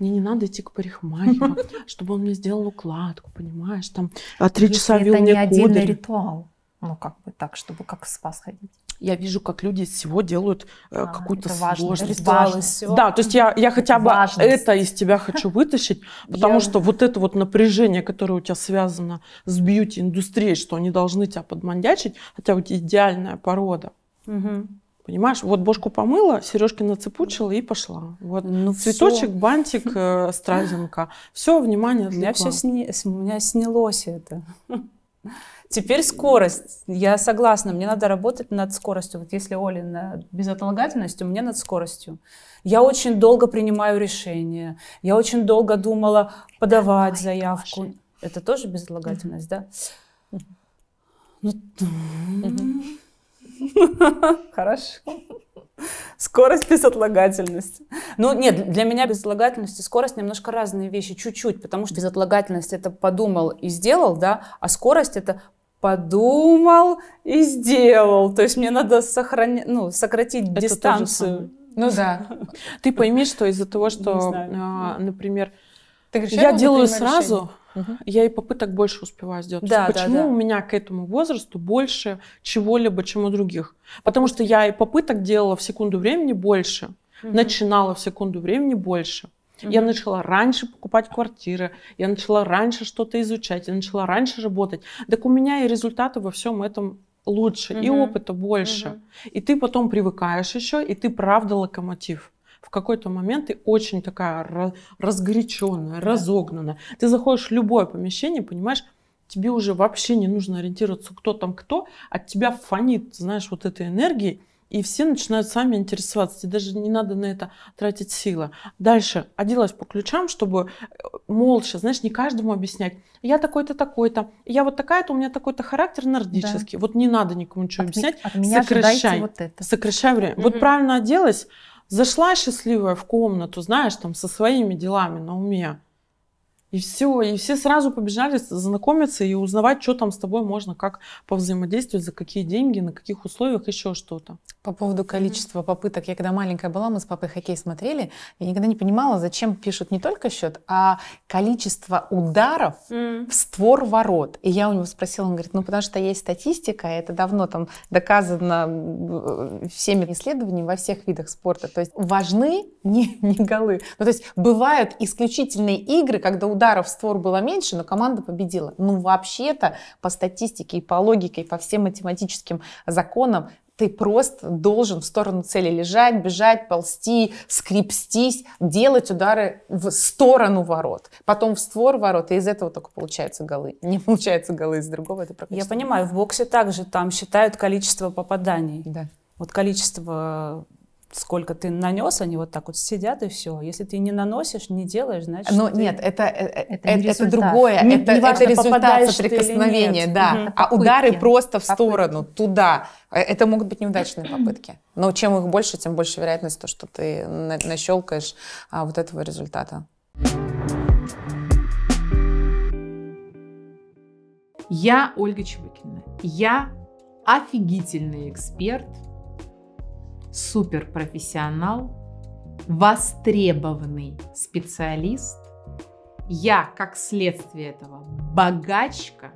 Мне не надо идти к парикмахеру, [LAUGHS] чтобы он мне сделал укладку, понимаешь, там а три часа вел мне Это не один ритуал. Ну, как бы так, чтобы как в спас ходить я вижу, как люди из всего делают э, а, какую-то сложность. важно. Да, то есть я, я хотя бы важность. это из тебя хочу вытащить, потому я... что вот это вот напряжение, которое у тебя связано с бьюти-индустрией, что они должны тебя подмандячить, хотя у тебя идеальная порода. Угу. Понимаешь, вот бошку помыла, сережки нацепучила и пошла. Вот ну, цветочек, все. бантик, э, [LAUGHS] стразинка. Все, внимание для, для все
сни... У меня снялось это. Теперь скорость. Я согласна, мне надо работать над скоростью. Вот если Оля над безотлагательностью, мне над скоростью. Я очень долго принимаю решения. Я очень долго думала подавать Давай, заявку. Маша. Это тоже безотлагательность, да? Ну, [LAUGHS] хорошо. Скорость, безотлагательность. Ну, нет, для меня безотлагательность и скорость немножко разные вещи, чуть-чуть, потому что безотлагательность это подумал и сделал, да, а скорость это подумал и сделал. То есть мне надо сохранять, ну, сократить Это дистанцию. Ну да. [LAUGHS] Ты пойми, что из-за того, что, а, например, я делаю сразу,
я и попыток больше успеваю сделать. Да, Почему да, да. у меня к этому возрасту больше чего-либо, чем у других? Потому что я и попыток делала в секунду времени больше, начинала в секунду времени больше. Mm-hmm. Я начала раньше покупать квартиры, я начала раньше что-то изучать, я начала раньше работать. Так у меня и результаты во всем этом лучше, mm-hmm. и опыта больше. Mm-hmm. И ты потом привыкаешь еще, и ты правда локомотив в какой-то момент ты очень такая разгоряченная, да. разогнанная. Ты заходишь в любое помещение, понимаешь, тебе уже вообще не нужно ориентироваться, кто там кто, от тебя фонит, знаешь, вот этой энергией, и все начинают сами интересоваться. Тебе даже не надо на это тратить силы. Дальше оделась по ключам, чтобы э, молча, знаешь, не каждому объяснять. Я такой-то, такой-то. Я вот такая-то, у меня такой-то характер нордический. Да. Вот не надо никому ничего от объяснять. От меня сокращай, вот это. Сокращай время. Угу. Вот правильно оделась, зашла счастливая в комнату, знаешь, там со своими делами на уме. И все, и все сразу побежали знакомиться и узнавать, что там с тобой можно, как повзаимодействовать, за какие деньги, на каких условиях, еще что-то. По поводу количества mm-hmm. попыток. Я когда маленькая была, мы с папой
хоккей смотрели. Я никогда не понимала, зачем пишут не только счет, а количество ударов mm-hmm. в створ ворот. И я у него спросила, он говорит, ну потому что есть статистика, это давно там доказано э, всеми исследованиями во всех видах спорта. То есть важны не, [LAUGHS] не голы. Ну, то есть бывают исключительные игры, когда удар ударов в створ было меньше, но команда победила. Ну, вообще-то, по статистике и по логике, и по всем математическим законам, ты просто должен в сторону цели лежать, бежать, ползти, скрипстись, делать удары в сторону ворот, потом в створ ворот, и
из этого только получаются голы. [LAUGHS] Не получаются голы из другого, это практически... Я понимаю, в боксе также там считают количество попаданий. Да. Вот количество сколько ты нанес, они вот так вот сидят и все. Если ты не наносишь, не делаешь, значит. Но ну, ты... нет,
это это, э, это, не это другое, не, это, не важно, это результат соприкосновения, да. Угу. А удары
просто в сторону попытки.
туда. Э, это могут быть неудачные попытки. Но чем их больше, тем больше вероятность то, что ты на нащелкаешь а, вот этого результата. Я Ольга Чебыкина. Я офигительный эксперт суперпрофессионал, востребованный специалист, я, как следствие этого, богачка,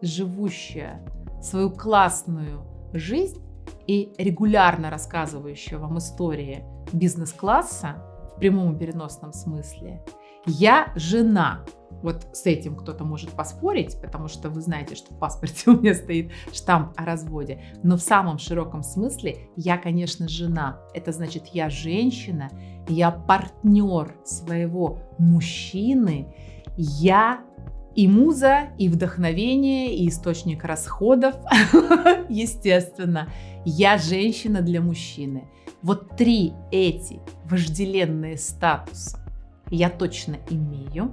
живущая свою классную жизнь и регулярно рассказывающая вам истории бизнес-класса в прямом и переносном смысле, я жена вот с этим кто-то может поспорить, потому что вы знаете, что в паспорте [LAUGHS] у меня стоит штамп о разводе. Но в самом широком смысле я, конечно, жена. Это значит, я женщина, я партнер своего мужчины, я и муза, и вдохновение, и источник расходов, [LAUGHS] естественно. Я женщина для мужчины. Вот три эти вожделенные статуса я точно имею,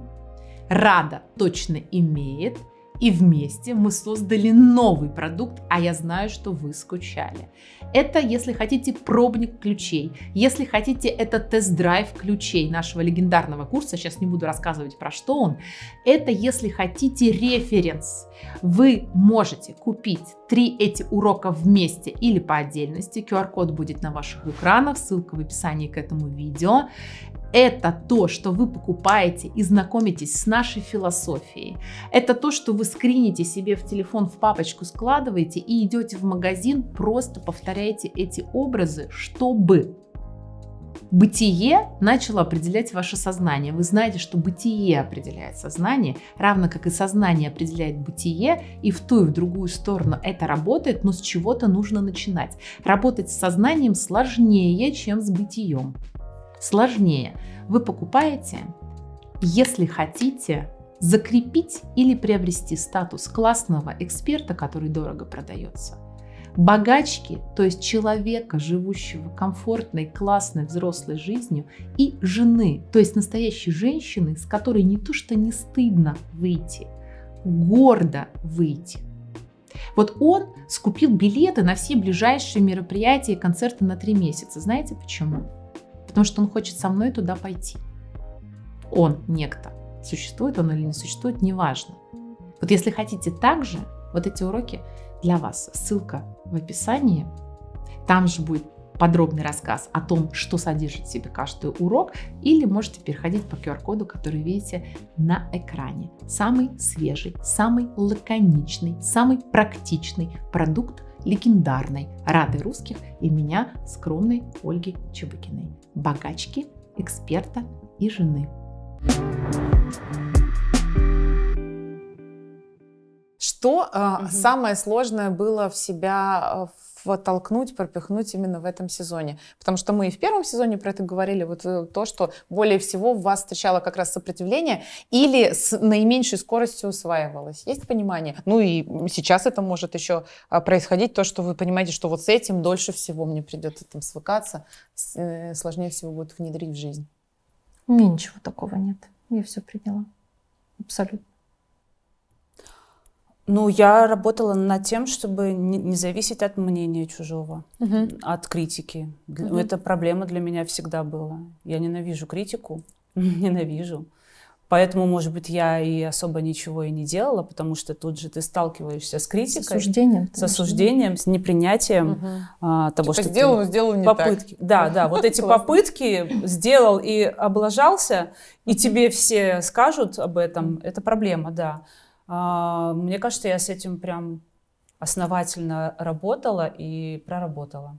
Рада точно имеет. И вместе мы создали новый продукт, а я знаю, что вы скучали. Это, если хотите, пробник ключей. Если хотите, это тест-драйв ключей нашего легендарного курса. Сейчас не буду рассказывать, про что он. Это, если хотите, референс. Вы можете купить три эти урока вместе или по отдельности. QR-код будет на ваших экранах, ссылка в описании к этому видео. Это то, что вы покупаете и знакомитесь с нашей философией. Это то, что вы скрините себе в телефон в папочку, складываете и идете в магазин, просто повторяете эти образы, чтобы бытие начало определять ваше сознание. Вы знаете, что бытие определяет сознание, равно как и сознание определяет бытие, и в ту и в другую сторону это работает, но с чего-то нужно начинать. Работать с сознанием сложнее, чем с бытием. Сложнее. Вы покупаете, если хотите, закрепить или приобрести статус классного эксперта, который дорого продается – богачки, то есть человека, живущего комфортной, классной, взрослой жизнью, и жены, то есть настоящей женщины, с которой не то что не стыдно выйти, гордо выйти. Вот он скупил билеты на все ближайшие мероприятия и концерты на три месяца. Знаете почему? Потому что он хочет со мной туда пойти. Он, некто. Существует он или не существует, неважно. Вот если хотите так же, вот эти уроки для вас. Ссылка в описании. Там же будет подробный рассказ о том, что содержит в себе каждый урок, или можете переходить по QR-коду, который видите на экране. Самый свежий, самый лаконичный, самый практичный продукт легендарной Рады русских и меня, скромной Ольги Чебыкиной, богачки, эксперта и жены. Thank you что угу. самое сложное было в себя э, втолкнуть, пропихнуть именно в этом сезоне? Потому что мы и в первом сезоне про это говорили, вот э, то, что более всего в вас встречало как раз сопротивление или с наименьшей скоростью усваивалось. Есть понимание? Ну и сейчас это может еще происходить, то, что вы понимаете, что вот с этим дольше всего мне придется там свыкаться, сложнее всего будет внедрить в жизнь.
У меня ничего такого нет. Я все приняла. Абсолютно.
Ну, я работала над тем, чтобы не, зависеть от мнения чужого, Uh-huh. от критики. Угу. Uh-huh. Эта проблема для меня всегда была. Я ненавижу критику, [LAUGHS] ненавижу. Поэтому, может быть, я и особо ничего и не делала, потому что тут же ты сталкиваешься с критикой. С осуждением. С осуждением, с непринятием угу. а, того, типа что сделал, ты... сделал не попытки. так. Да, да, вот эти [LAUGHS] попытки сделал и облажался, и тебе все скажут об этом, это проблема, да. А, мне кажется, я с этим прям основательно работала и проработала.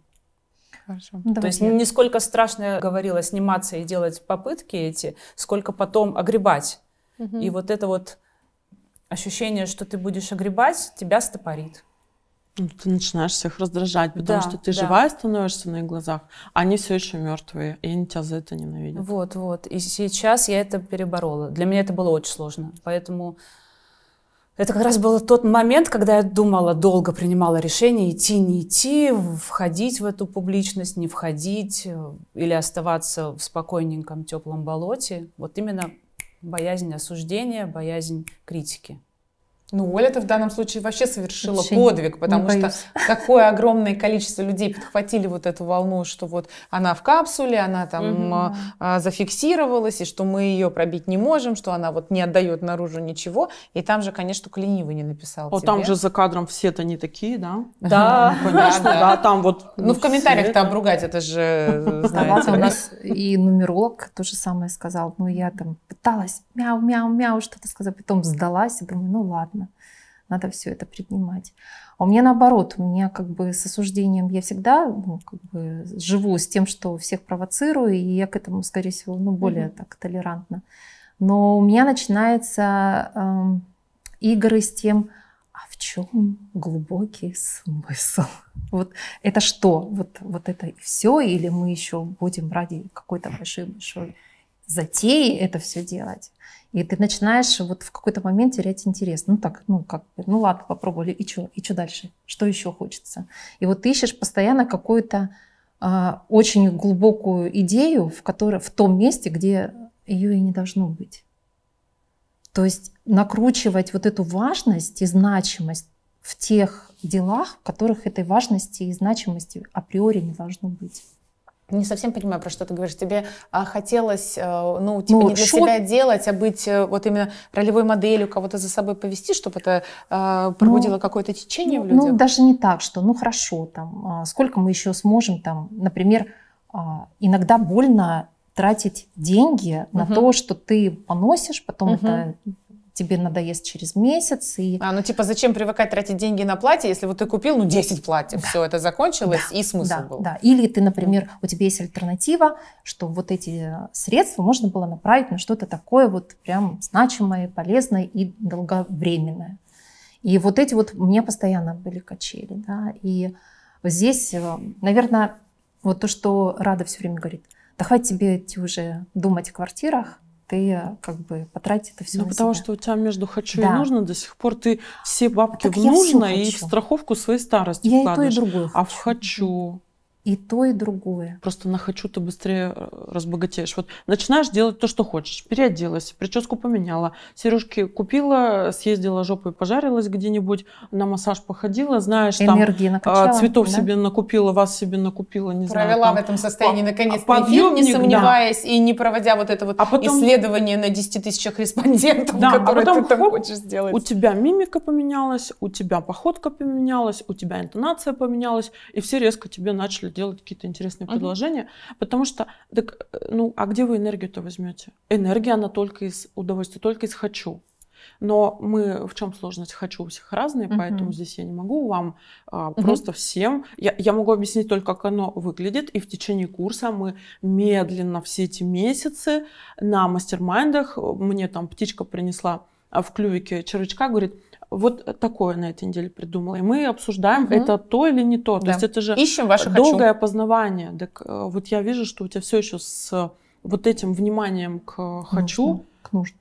Хорошо. То есть не
сколько страшно я говорила сниматься и делать попытки эти, сколько потом огребать. Угу. И вот это вот ощущение, что ты будешь огребать, тебя стопорит. Ну, ты
начинаешь всех раздражать, потому да, что ты да. живая становишься на их глазах, а они все еще мертвые, и они
тебя за это ненавидят. Вот, вот. И сейчас я это переборола. Для меня это было очень сложно. Поэтому это как раз был тот момент, когда я думала, долго принимала решение идти, не идти, входить в эту публичность, не входить э, или оставаться в спокойненьком теплом болоте. Вот именно боязнь осуждения, боязнь критики. Ну, Оля-то в данном случае вообще совершила
вообще подвиг, потому что [LAUGHS]
такое огромное количество людей подхватили вот эту волну, что вот она в капсуле, она там угу. зафиксировалась, и что мы ее пробить не можем, что она вот не отдает наружу ничего. И там же, конечно, ленивый не написал. О, тебе. там же за
кадром все-то не такие, да? [LAUGHS]
Да, [LAUGHS] конечно, да, там вот. Ну, в комментариях-то
обругать, это же,
знаете. у нас
и нумеролог то же самое сказал. Ну, я там пыталась мяу-мяу-мяу что-то сказать, потом сдалась и думаю, ну ладно нужно. Надо все это принимать. А у меня наоборот, у меня как бы с осуждением я всегда ну, как бы живу с тем, что всех провоцирую, и я к этому, скорее всего, ну, более mm-hmm. так толерантно. Но у меня начинаются эм, игры с тем, а в чем глубокий смысл? [LAUGHS] Вот это что? Вот, вот это все? Или мы еще будем ради какой-то большой-большой затеи это все делать? И ты начинаешь вот в какой-то момент терять интерес. Ну так, ну как, ну ладно, попробовали, и что? И что дальше? Что еще хочется? И вот ты ищешь постоянно какую-то э, очень глубокую идею в, которой, в том месте, где ее и не должно быть. То есть накручивать вот эту важность и значимость в тех делах, в которых этой важности и значимости априори не должно быть.
Не совсем понимаю, про что ты говоришь. Тебе а, хотелось, а, ну, типа ну, не для шоп... себя делать, а быть а, вот именно ролевой моделью, кого-то за собой повести, чтобы это а, пробудило ну, какое-то течение ну, в людях? Ну,
даже не так, что, ну, хорошо, там, а, сколько мы еще сможем, там, например, а, иногда больно тратить деньги угу. на то, что ты поносишь, потом угу. это тебе надоест через месяц. И... А, ну типа зачем
привыкать тратить деньги на платье,
если вот ты купил, ну 10
платьев, да. все, это закончилось да. и смысл да, был.
Да, или ты, например, у тебя есть альтернатива, что вот эти средства можно было направить на что-то такое вот прям значимое, полезное и долговременное. И вот эти вот у меня постоянно были качели, да, и здесь, э, наверное, вот то, что Рада все время говорит, да хватит тебе идти уже думать о квартирах, ты э, как бы потратить это все ну, на потому себя. что у тебя
между хочу да. и нужно до сих пор ты все бабки а в нужно и в страховку своей старости я вкладываешь. И то, и другое а в хочу и то, и другое. Просто на «хочу» ты быстрее э, разбогатеешь. Вот начинаешь делать то, что хочешь. Переоделась, прическу поменяла, сережки купила, съездила жопой пожарилась где-нибудь, на массаж походила, знаешь, Энергии там накачала, цветов да? себе накупила, вас себе накупила, не Провела знаю. Провела в
этом состоянии, наконец-то. фильм, не сомневаясь, да. и не проводя вот это вот а потом... исследование на 10 тысячах респондентов, да, которые а потом, ты там хоп, хочешь сделать. У
тебя мимика поменялась, у тебя походка поменялась, у тебя интонация поменялась, и все резко тебе начали делать какие-то интересные угу. предложения, потому что, так, э, ну, а где вы энергию-то возьмете? Энергия, она только из удовольствия, только из «хочу». Но мы в чем сложность? Хочу у всех разные, угу. поэтому здесь я не могу вам а, угу. просто всем. Я, я могу объяснить только, как оно выглядит. И в течение курса мы медленно все эти месяцы на мастер-майндах мне там птичка принесла а, в клювике червячка, говорит, вот такое на этой неделе придумала. И мы обсуждаем, угу. это то или не то. Да. То есть это же Ищем ваше долгое хочу. познавание. Так э, вот я вижу, что у тебя все еще с вот этим вниманием к хочу. Нужно. К нужно.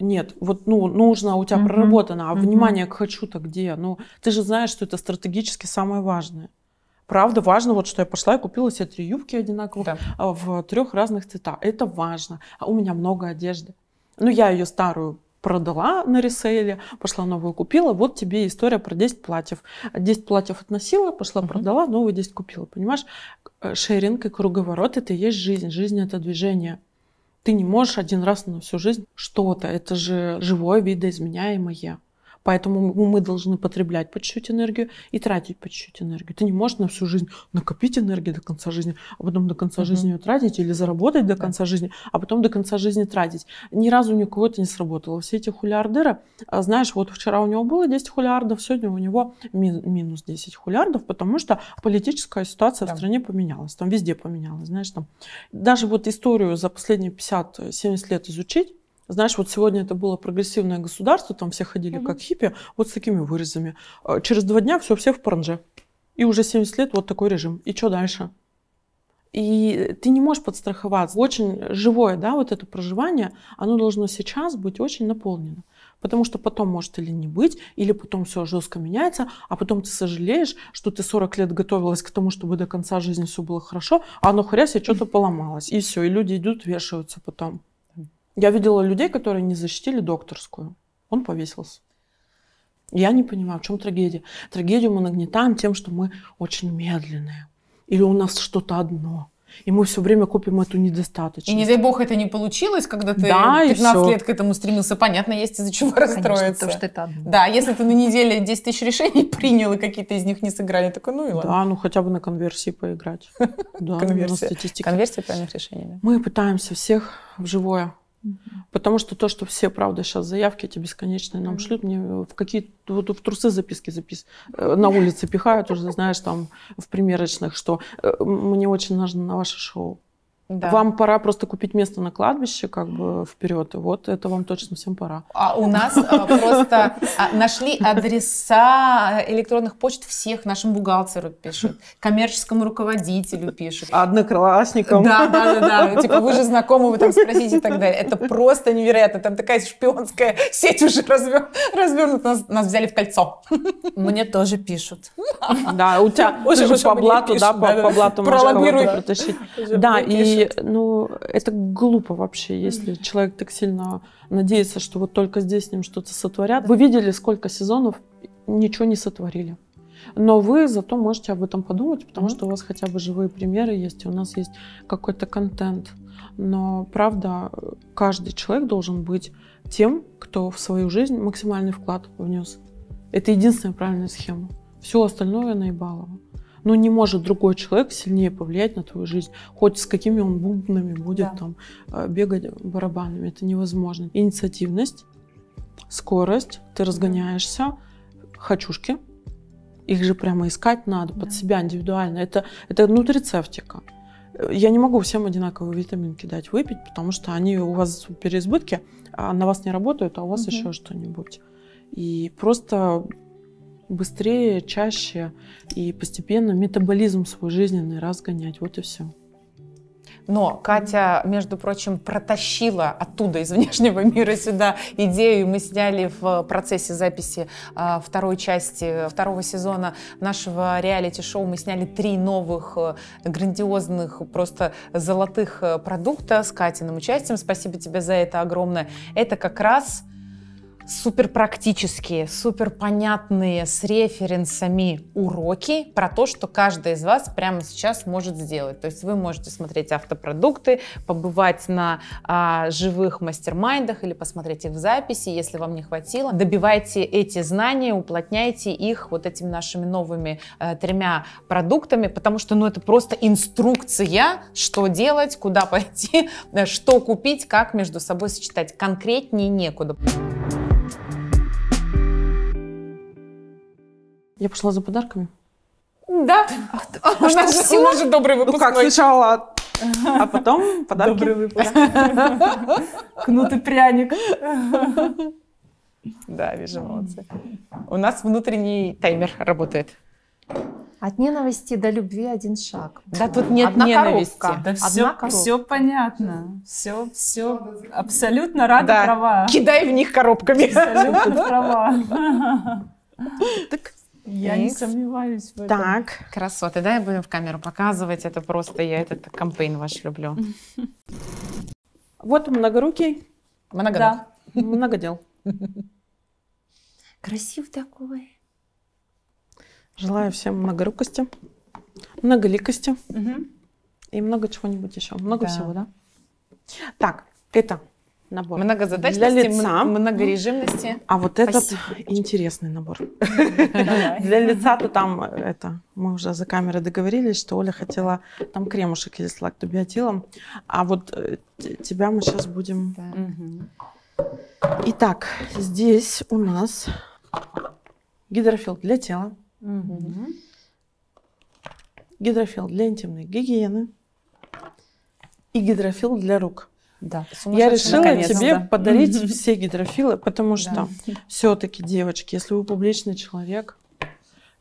Нет, вот ну нужно у тебя угу. проработано, а угу. внимание к хочу-то где? Ну ты же знаешь, что это стратегически самое важное. Правда, важно, вот что я пошла и купила себе три юбки одинаковых да. А, в трех разных цветах. Это важно. А у меня много одежды. Ну, я ее старую продала на ресейле, пошла новую купила, вот тебе история про 10 платьев. 10 платьев относила, пошла продала, новые 10 купила. Понимаешь, э, шеринг и круговорот это и есть жизнь. Жизнь это движение. Ты не можешь один раз на всю жизнь что-то. Это же живое, видоизменяемое. Поэтому мы должны потреблять по чуть-чуть энергию и тратить по чуть-чуть энергию. Ты не можешь на всю жизнь накопить энергию до конца жизни, а потом до конца угу. жизни ее тратить или заработать до конца да. жизни, а потом до конца жизни тратить. Ни разу ни у кого это не сработало. Все эти хулиардеры, а, знаешь, вот вчера у него было 10 хулиардов, сегодня у него минус 10 хулиардов, потому что политическая ситуация да. в стране поменялась, там везде поменялась, знаешь, там. Даже вот историю за последние 50-70 лет изучить, знаешь, вот сегодня это было прогрессивное государство, там все ходили угу. как хиппи, вот с такими вырезами. А через два дня все, все в паранже. И уже 70 лет вот такой режим. И что дальше? И ты не можешь подстраховаться. Очень живое, да, вот это проживание, оно должно сейчас быть очень наполнено. Потому что потом может или не быть, или потом все жестко меняется, а потом ты сожалеешь, что ты 40 лет готовилась к тому, чтобы до конца жизни все было хорошо, а оно хрясь, и что-то поломалось. И все, и люди идут, вешаются потом. Я видела людей, которые не защитили докторскую. Он повесился. Я не понимаю, в чем трагедия. Трагедию мы нагнетаем тем, что мы очень медленные. Или у нас что-то одно. И мы все время копим эту недостаточность. И не
дай бог это не получилось, когда ты да, 15 лет к этому стремился. Понятно, есть из-за чего Конечно, расстроиться. Потому что это одно. Да, если ты на неделе 10 тысяч решений [LAUGHS] принял, и какие-то из них не сыграли, такой, ну
и ладно. Да, ну хотя бы на конверсии поиграть. [LAUGHS] Конверсия. Конверсия правильных решений. Мы пытаемся всех в живое Потому что то, что все, правда, сейчас заявки эти бесконечные нам шлют, мне в какие вот в трусы записки запис э, на улице пихают уже, знаешь, там в примерочных, что э, мне очень нужно на ваше шоу. Да. Вам пора просто купить место на кладбище, как бы вперед. Вот это вам точно всем пора. А у
нас а, просто а, нашли адреса электронных почт всех нашим бухгалтеру пишут, коммерческому руководителю пишут. Одноклассникам. Да, да, да, да. Ну, типа вы же знакомы, вы там спросите и так далее. Это просто невероятно. Там такая шпионская сеть уже развернута. Нас, нас взяли в кольцо. Мне тоже пишут.
Да, у тебя уже по блату, да, по блату можно кого-то притащить. Да, и ну, это глупо вообще, если mm-hmm. человек так сильно надеется, что вот только здесь с ним что-то сотворят. Вы видели, сколько сезонов ничего не сотворили. Но вы зато можете об этом подумать, потому mm-hmm. что у вас хотя бы живые примеры есть, и у нас есть какой-то контент. Но правда, каждый человек должен быть тем, кто в свою жизнь максимальный вклад внес. Это единственная правильная схема. Все остальное наебалово. Ну, не может другой человек сильнее повлиять на твою жизнь, хоть с какими он бубнами будет да. там э, бегать барабанами. Это невозможно. Инициативность, скорость, ты разгоняешься, хочушки. Их же прямо искать надо под себя индивидуально. Это, это нутрицептика. Э, я не могу всем одинаковые витаминки дать выпить, потому что они у вас в а на вас не работают, а у вас угу. еще что-нибудь. И просто быстрее, чаще и постепенно метаболизм свой жизненный разгонять. Вот и все. Но
Катя, между прочим, протащила оттуда, из внешнего мира сюда идею. Мы сняли в процессе записи а, второй части, второго сезона нашего реалити-шоу. Мы сняли три новых э, грандиозных, просто золотых э, продукта с Катиным участием. Спасибо тебе за это огромное. Это как раз супер практические, супер понятные с референсами уроки про то, что каждый из вас прямо сейчас может сделать. То есть вы можете смотреть автопродукты, побывать на а, живых мастер-майндах или посмотреть их в записи, если вам не хватило. Добивайте эти знания, уплотняйте их вот этими нашими новыми э, тремя продуктами, потому что ну это просто инструкция, что делать, куда пойти, [LAUGHS] что купить, как между собой сочетать. Конкретнее некуда. Thank you
я пошла за подарками. Да. Ах, а, а же, всего? у же добрый выпускной. Ну как, сначала, а потом [LAUGHS] подарки. Добрый выпуск.
Кнут и пряник.
Да, вижу, молодцы. У нас
внутренний таймер работает.
От ненависти до любви один шаг. Да, тут нет Одна ненависти. Коробка. Да, все, Одна коробка. все
понятно. Все, все абсолютно рада да. права. Кидай
в них коробками.
Абсолютно права. [LAUGHS] Так. Я X. не сомневаюсь в этом. Так,
красоты, да, я будем в камеру показывать. Это просто, я этот кампейн ваш люблю.
Вот многорукий. Много, да. Много дел.
Красив такой.
Желаю всем многорукости, многоликости угу. и много чего-нибудь еще. Много да. всего, да? Так, это набор. для лица. многорежимности. А вот этот интересный набор. [LAUGHS] Для лица то там это мы уже за камерой договорились, что Оля хотела там кремушек или с лактобиотилом, а вот э, тебя мы сейчас будем. Итак, здесь у нас гидрофил для тела. Угу. Гидрофил для интимной гигиены и гидрофил для рук. Да, я решила тебе подарить все гидрофилы, потому что все-таки, девочки, если вы публичный человек,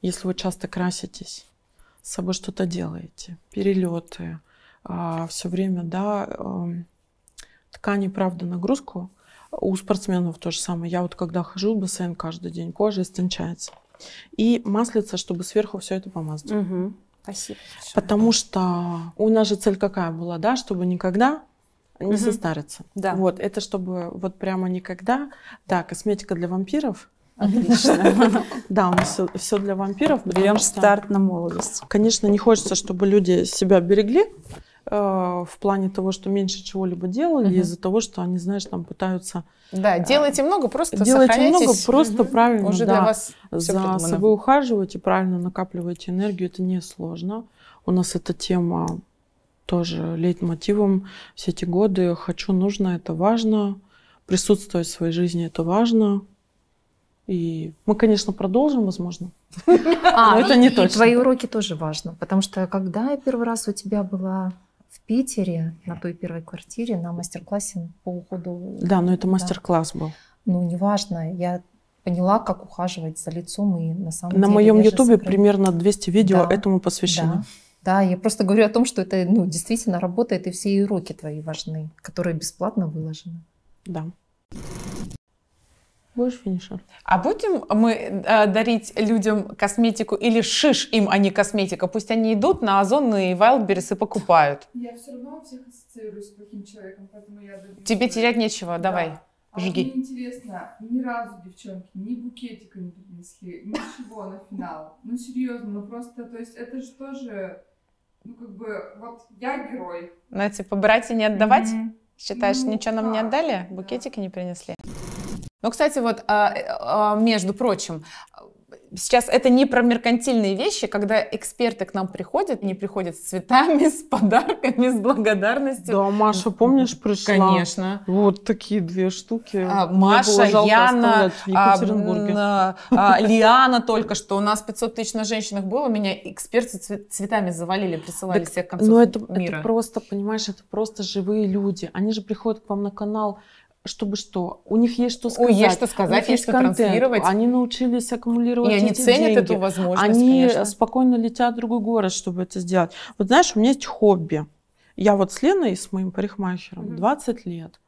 если вы часто краситесь, с собой что-то делаете, перелеты, а, все время, да, эм, ткани, правда, нагрузку. У спортсменов то же самое. Я вот когда хожу в бассейн каждый день, кожа истончается и маслица, чтобы сверху все это помазать. Угу. Спасибо. Большое. Потому что у нас же цель какая была, да, чтобы никогда не угу. состариться. Да. Вот, это чтобы вот прямо никогда. Да, косметика для вампиров. [LAUGHS] Отлично. [LAUGHS] Да, у нас все, все для вампиров. Берем старт на молодость. Конечно, не хочется, чтобы люди себя берегли, Э, в плане того, что меньше чего-либо делали, угу. из-за того, что они, знаешь, там пытаются... Да, э, делайте много, просто Делайте много, просто угу. правильно, Уже да, для вас за придумано. собой ухаживайте, правильно накапливайте энергию, это несложно. У нас эта тема тоже лейтмотивом все эти годы. Хочу, нужно, это важно. Присутствовать в своей жизни, это важно. И мы, конечно, продолжим, возможно.
А, но это не и, точно. И твои уроки тоже важно, потому что когда я первый раз у тебя была Питере, на той первой квартире, на мастер-классе по уходу. Да, но ну, это мастер-класс да. был. Ну, неважно, я поняла, как ухаживать за лицом и на самом на деле... На моем ютубе сокры...
примерно 200 видео да, этому посвящено. Да.
Да, я просто говорю о том, что это ну, действительно работает, и все уроки твои важны, которые бесплатно выложены. Да. Будешь финишер. А будем
мы э, дарить людям косметику или шиш им, а не косметика? Пусть они идут на Озон и Wildberries и покупают. Я все равно всех ассоциирую
с плохим человеком, поэтому я... Добью. Тебе
терять нечего, да. давай. А Жги.
мне интересно, ни разу, девчонки, ни букетика не принесли, ничего на финал. Ну, серьезно, ну просто,
то есть это же тоже, ну, как бы, вот я герой.
Ну, типа, брать и не отдавать? Mm-hmm. Считаешь, ну, ничего нам да, не отдали? Да. Букетика не принесли? Но, кстати, вот, а, а, между прочим, сейчас это не про меркантильные вещи, когда эксперты к нам приходят, не приходят с цветами,
[LAUGHS] с подарками, с благодарностью. Да, Маша, помнишь, пришла? Конечно. Вот такие две штуки. А, Маша, Яна, а, а, а, Лиана
только что. У нас 500 тысяч на женщинах было, меня эксперты цвет, цветами завалили, присылали так, всех концов но ну, это, мира. это
просто, понимаешь, это просто живые люди. Они же приходят к вам на канал, чтобы что? У них есть что сказать. Ой, есть что сказать, есть, есть что контент. транслировать. Они научились аккумулировать И они ценят деньги. эту возможность, Они конечно. спокойно летят в другой город, чтобы это сделать. Вот знаешь, у меня есть хобби. Я вот с Леной, с моим парикмахером, mm-hmm. 20 лет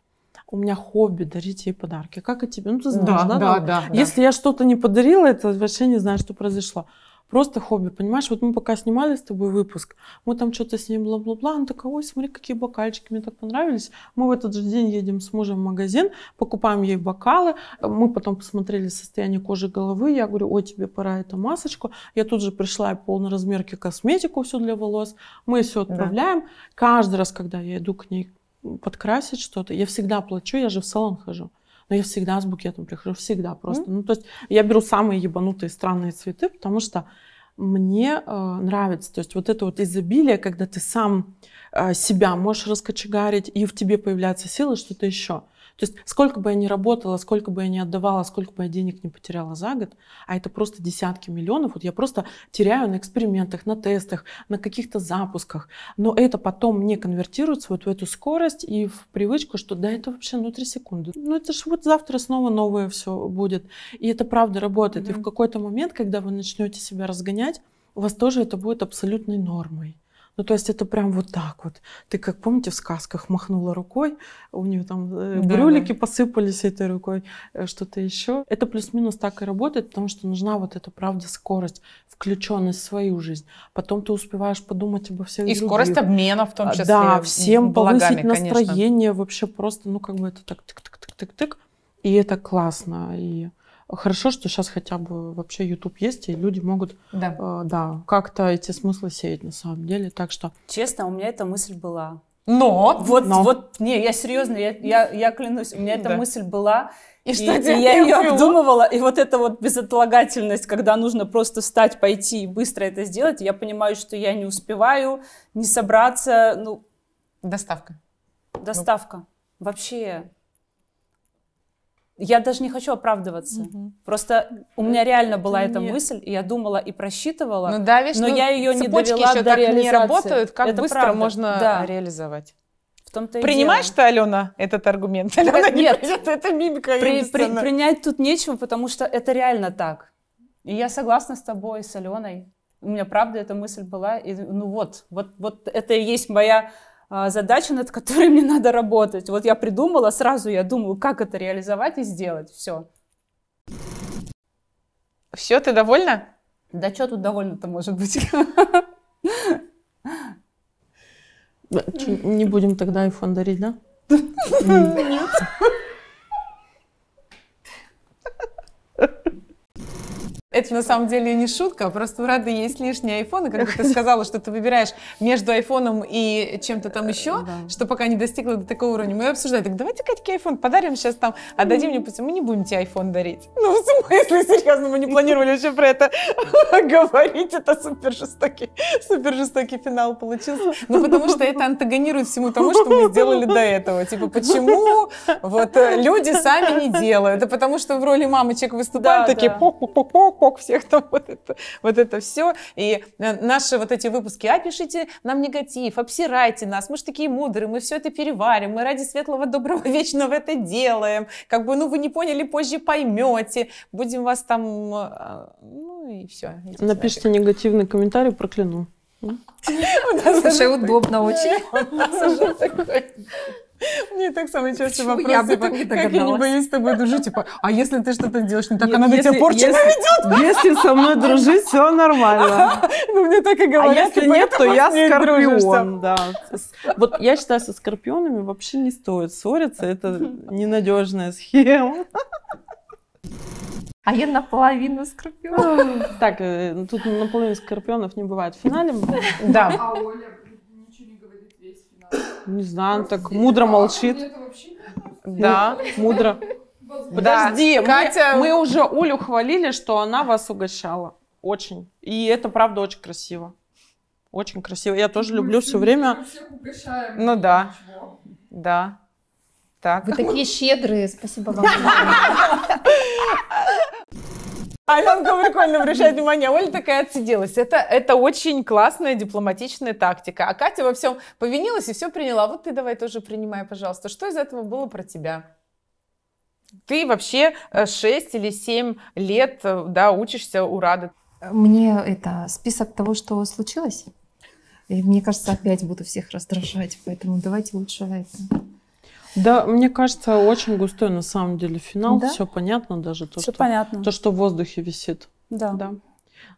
у меня хобби дарить ей подарки. Как и тебе? Ну, ты знаешь, да? Да, да, да. Если я что-то не подарила, это вообще не знаю, что произошло. Просто хобби, понимаешь? Вот мы пока снимали с тобой выпуск, мы там что-то с ней бла-бла-бла, она такая, ой, смотри, какие бокальчики, мне так понравились. Мы в этот же день едем с мужем в магазин, покупаем ей бокалы, мы потом посмотрели состояние кожи головы, я говорю, ой, тебе пора эту масочку. Я тут же пришла и полной размерки косметику, все для волос. Мы все отправляем. Да. Каждый раз, когда я иду к ней подкрасить что-то, я всегда плачу, я же в салон хожу. Но я всегда с букетом прихожу, всегда просто. Mm. Ну, то есть я беру самые ебанутые странные цветы, потому что мне э, нравится. То есть вот это вот изобилие, когда ты сам э, себя можешь раскочегарить, и в тебе появляются силы что-то еще. То есть сколько бы я ни работала, сколько бы я ни отдавала, сколько бы я денег не потеряла за год, а это просто десятки миллионов, вот я просто теряю на экспериментах, на тестах, на каких-то запусках. Но это потом мне конвертируется вот в эту скорость и в привычку, что да, это вообще внутри секунды. Ну это же вот завтра снова новое все будет. И это правда работает. Mm-hmm. И в какой-то момент, когда вы начнете себя разгонять, у вас тоже это будет абсолютной нормой. Ну, то есть это прям вот так вот. Ты как, помните, в сказках махнула рукой, у нее там э, да, брюлики да. посыпались этой рукой, э, что-то еще. Это плюс-минус так и работает, потому что нужна вот эта, правда, скорость, включенность в свою жизнь. Потом ты успеваешь подумать обо всех И других. скорость обмена в том а, числе. Да, всем благами, повысить настроение конечно. вообще просто, ну, как бы это так тык-тык-тык-тык-тык. И это классно. И Хорошо, что сейчас хотя бы вообще YouTube есть, и люди могут да. Э, да, как-то эти смыслы сеять на самом деле. Так что.
Честно, у меня эта мысль была. Но! Вот, но. вот, не, я серьезно, я, я, я клянусь, у меня эта да. мысль была. И, и что и, я ее обдумывала, и вот эта вот безотлагательность, когда нужно просто встать, пойти и быстро это сделать, я понимаю, что я не успеваю, не собраться, ну... Доставка. Доставка. Ну. Вообще, я даже не хочу оправдываться. Угу. Просто у э, меня реально это была эта мысль, и я думала и просчитывала, ну, да, видишь, но ну, я ее не довела еще до реализации. не работают, как это быстро правда. можно да.
реализовать.
то Принимаешь дело.
ты, Алена, этот аргумент? Алена нет, не нет. Придет,
это мимика. При, при, принять тут нечего, потому что это реально так. И я согласна с тобой, с Аленой. У меня правда эта мысль была. И, ну вот, вот, вот это и есть моя а, задача, над которой мне надо работать. Вот я придумала, сразу я думаю, как это реализовать и сделать. Все. Все, ты довольна? Да что тут довольна-то может быть?
Не будем тогда iPhone дарить, да? Нет.
Это на самом деле не шутка, а просто у Рады есть лишний айфон, и как бы ты сказала, что ты выбираешь между айфоном и чем-то там э, еще, да. что пока не достигла до такого уровня. Мы обсуждали, так давайте Катьке айфон подарим сейчас там, отдадим мне пусть, мы не будем тебе айфон дарить.
Ну, [LAUGHS] в смысле, серьезно, мы не планировали вообще про это [LAUGHS] говорить, это супер
жестокий, супер жестокий финал получился. Ну, потому что это антагонирует всему тому, что мы сделали до этого. Типа, почему вот э, люди сами не делают? Это потому что в роли мамочек выступают да, такие хок всех там вот это, вот это все. И э, наши вот эти выпуски, а пишите нам негатив, обсирайте нас, мы же такие мудрые, мы все это переварим, мы ради светлого, доброго, [LAUGHS] вечного это делаем. Как бы, ну вы не поняли, позже поймете, будем вас там, э, ну и все.
Напишите нафиг. негативный комментарий, прокляну. [LAUGHS]
Слушай,
удобно очень.
[LAUGHS] [LAUGHS] Мне так самый частый вопрос, я так типа, не как я не
боюсь с тобой дружить, типа, а если ты что-то делаешь не так,
она на тебя порчу если, наведет? [LAUGHS] Если со мной дружить,
все
нормально.
[LAUGHS] Ну, мне так и говорят. А если типа, нет, то я скорпион, Вот я считаю, со скорпионами вообще не стоит ссориться, это ненадежная схема. А я наполовину скорпион. Так, э, тут наполовину скорпионов не бывает в финале. Да. А Оля? Не знаю, он так мудро молчит. Да, мудро. Подожди, Катя... мы уже Улю хвалили, что она вас угощала. Очень. И это правда очень красиво. Очень красиво. Я тоже люблю все время. Ну да. Да. Так.
Вы такие
щедрые, спасибо вам. [LAUGHS]
Аленка прикольно обращает внимание. Оля такая отсиделась. Это, это очень классная дипломатичная тактика. А Катя во всем повинилась и все приняла. Вот ты давай тоже принимай, пожалуйста. Что из этого было про тебя? Ты вообще 6 э, или 7 лет э, да, учишься у Рады.
Мне это список того, что случилось. И мне кажется, опять буду всех раздражать. Поэтому давайте лучше это.
Да, мне кажется, очень густой на самом деле финал. Да? Все понятно даже. То, Все что, понятно. То, что в воздухе висит. Да. да.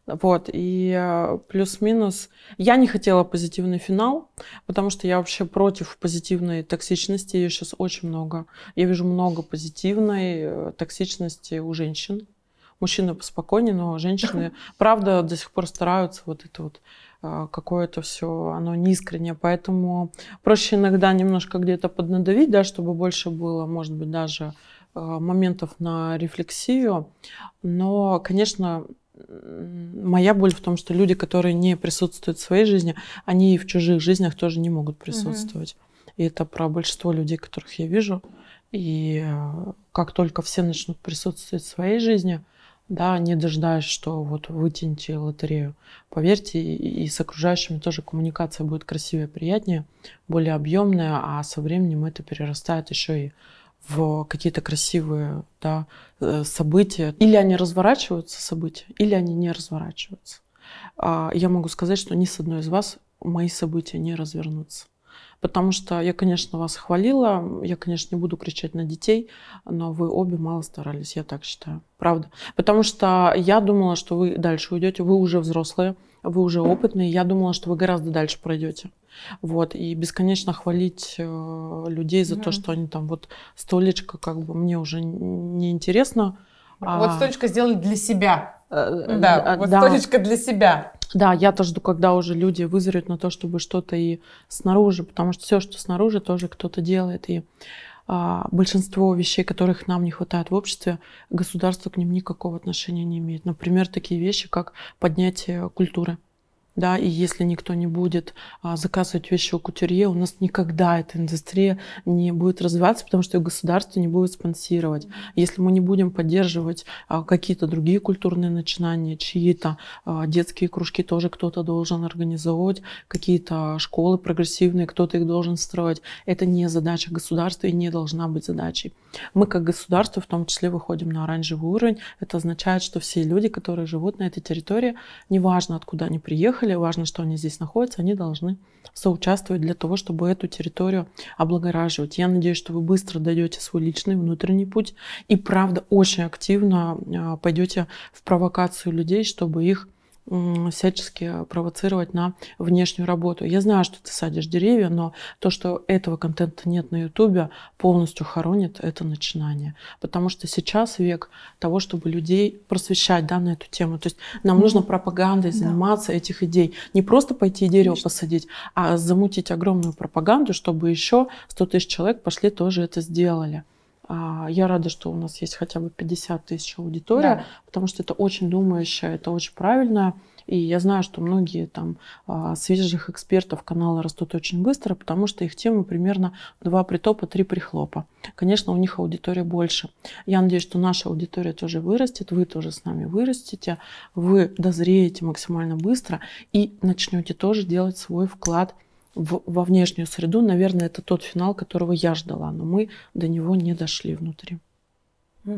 Вот, и э, плюс-минус. Я не хотела позитивный финал, потому что я вообще против позитивной токсичности. Ее сейчас очень много. Я вижу много позитивной э, токсичности у женщин. Мужчины поспокойнее, но женщины, [LAUGHS] правда, до сих пор стараются вот это вот а, какое-то все, оно не поэтому проще иногда немножко где-то поднадавить, да, чтобы больше было, может быть, даже а, моментов на рефлексию, но, конечно, моя боль в том, что люди, которые не присутствуют в своей жизни, они и в чужих жизнях тоже не могут присутствовать. Угу. И это про большинство людей, которых я вижу. И а, как только все начнут присутствовать в своей жизни, да, не дожидаясь, что вот вытяните лотерею. Поверьте, и, и с окружающими тоже коммуникация будет красивее, приятнее, более объемная, а со временем это перерастает еще и в какие-то красивые да, э, события. Или они разворачиваются, события, или они не разворачиваются. А, я могу сказать, что ни с одной из вас мои события не развернутся потому что я, конечно, вас хвалила, я, конечно, не буду кричать на детей, но вы обе мало старались, я так считаю, правда. Потому что я думала, что вы дальше уйдете, вы уже взрослые, вы уже опытные, я думала, что вы гораздо дальше пройдете. Вот, и бесконечно хвалить э, людей за mm-hmm. то, что они там вот столечко, как бы мне уже неинтересно. Вот а... столечко
сделали для себя. Э, да, а, вот да. точечка для себя.
Да, я-то жду, когда уже люди вызреют на то, чтобы что-то и снаружи, потому что все, что снаружи, тоже кто-то делает. И а, большинство вещей, которых нам не хватает в обществе, государство к ним никакого отношения не имеет. Например, такие вещи, как поднятие культуры да, и если никто не будет а, заказывать вещи у кутюрье, у нас никогда эта индустрия не будет развиваться, потому что государство не будет спонсировать. Если мы не будем поддерживать а, какие-то другие культурные начинания, чьи-то а, детские кружки тоже кто-то должен организовывать, какие-то школы прогрессивные, кто-то их должен строить. Это не задача государства и не должна быть задачей. Мы как государство в том числе выходим на оранжевый уровень. Это означает, что все люди, которые живут на этой территории, неважно откуда они приехали, приехали, важно, что они здесь находятся, они должны соучаствовать для того, чтобы эту территорию облагораживать. Я надеюсь, что вы быстро дойдете свой личный внутренний путь и, правда, очень активно а, пойдете в провокацию людей, чтобы их всячески провоцировать на внешнюю работу. Я знаю, что ты садишь деревья, но то, что этого контента нет на Ютубе, полностью хоронит это начинание. Потому что сейчас век того, чтобы людей просвещать да, на эту тему. То есть нам нужно пропагандой заниматься да. этих идей. Не просто пойти и дерево Конечно. посадить, а замутить огромную пропаганду, чтобы еще 100 тысяч человек пошли тоже это сделали. А, я рада, что у нас есть хотя бы 50 тысяч аудитория, да. потому что это очень думающее, это очень правильная. И я знаю, что многие там а, свежих экспертов канала растут очень быстро, потому что их темы примерно два притопа, три прихлопа. Конечно, у них аудитория больше. Я надеюсь, что наша аудитория тоже вырастет, вы тоже с нами вырастете, вы дозреете максимально быстро и начнете тоже делать свой вклад – в, во внешнюю среду, наверное, это тот финал, которого я ждала, но мы до него не дошли внутри.
Угу.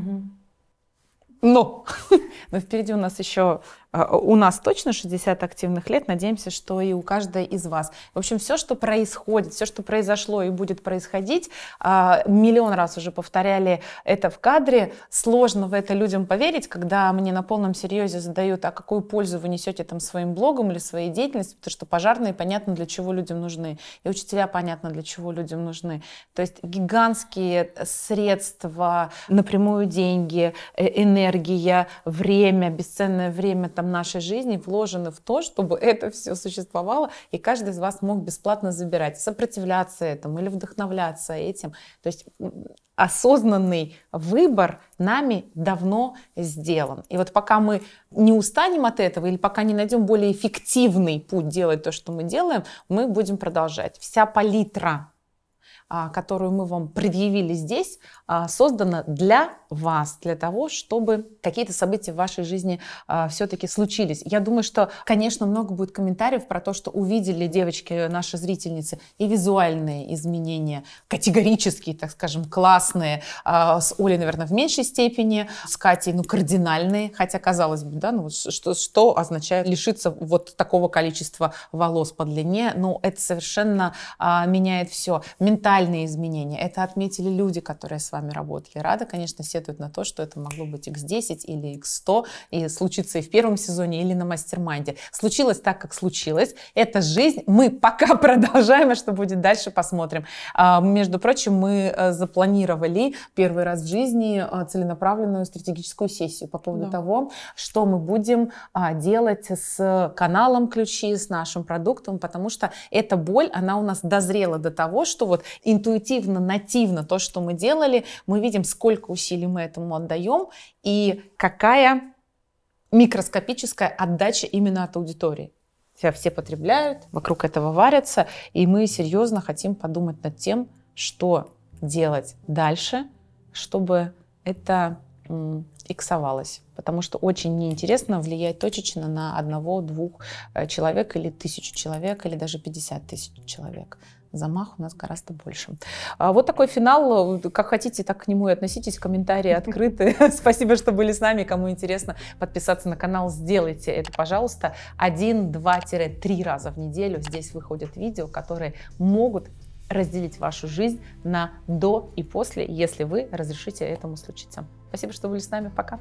Ну. Но! [LAUGHS] Но впереди у нас еще а, а, у нас точно 60 активных лет, надеемся, что и у каждой из вас. В общем, все, что происходит, все, что произошло и будет происходить, а, миллион раз уже повторяли это в кадре. Сложно в это людям поверить, когда мне на полном серьезе задают, а какую пользу вы несете там своим блогом или своей деятельностью, потому что пожарные понятно, для чего людям нужны, и учителя понятно, для чего людям нужны. То есть гигантские средства, напрямую деньги, э, энергия, время, бесценное время, там, нашей жизни вложены в то, чтобы это все существовало, и каждый из вас мог бесплатно забирать, сопротивляться этому или вдохновляться этим. То есть осознанный выбор нами давно сделан. И вот пока мы не устанем от этого или пока не найдем более эффективный путь делать то, что мы делаем, мы будем продолжать. Вся палитра а, которую мы вам предъявили здесь, а, создана для вас, для того, чтобы какие-то события в вашей жизни а, все-таки случились. Я думаю, что, конечно, много будет комментариев про то, что увидели девочки, э, наши зрительницы, и визуальные изменения, категорические, так скажем, классные, с Олей, наверное, в меньшей степени, с Катей, ну, кардинальные, хотя, казалось бы, да, ну, что, что означает лишиться вот такого количества волос по длине, ну, это совершенно меняет все. Ментально реальные изменения. Это отметили люди, которые с вами работали. Рада, конечно, сетует на то, что это могло быть X10 или X100, и случиться и в первом сезоне, или на мастер-майнде. Случилось так, как случилось. Это жизнь. Мы пока [LAUGHS] продолжаем, а что будет дальше, посмотрим. А, между прочим, мы э, запланировали первый раз в жизни э, целенаправленную стратегическую сессию по поводу да. того, что мы будем а, делать с каналом ключи, с нашим продуктом, потому что эта боль, она у нас дозрела до того, что вот интуитивно, нативно то, что мы делали, мы видим, сколько усилий мы этому отдаем и какая микроскопическая отдача именно от аудитории. Тебя все потребляют, вокруг этого варятся, и мы серьезно хотим подумать над тем, что делать дальше, чтобы это иксовалось, потому что очень неинтересно влиять точечно на одного, двух э, человек или тысячу человек, или даже 50 тысяч человек замах у нас гораздо больше. А, вот такой финал. Как хотите, так к нему и относитесь. Комментарии открыты. [LAUGHS] Спасибо, что были с нами. Кому интересно подписаться на канал, сделайте это, пожалуйста. Один, два, три раза в неделю здесь выходят видео, которые могут разделить вашу жизнь на до и после, если вы разрешите этому случиться. Спасибо, что были с нами. Пока.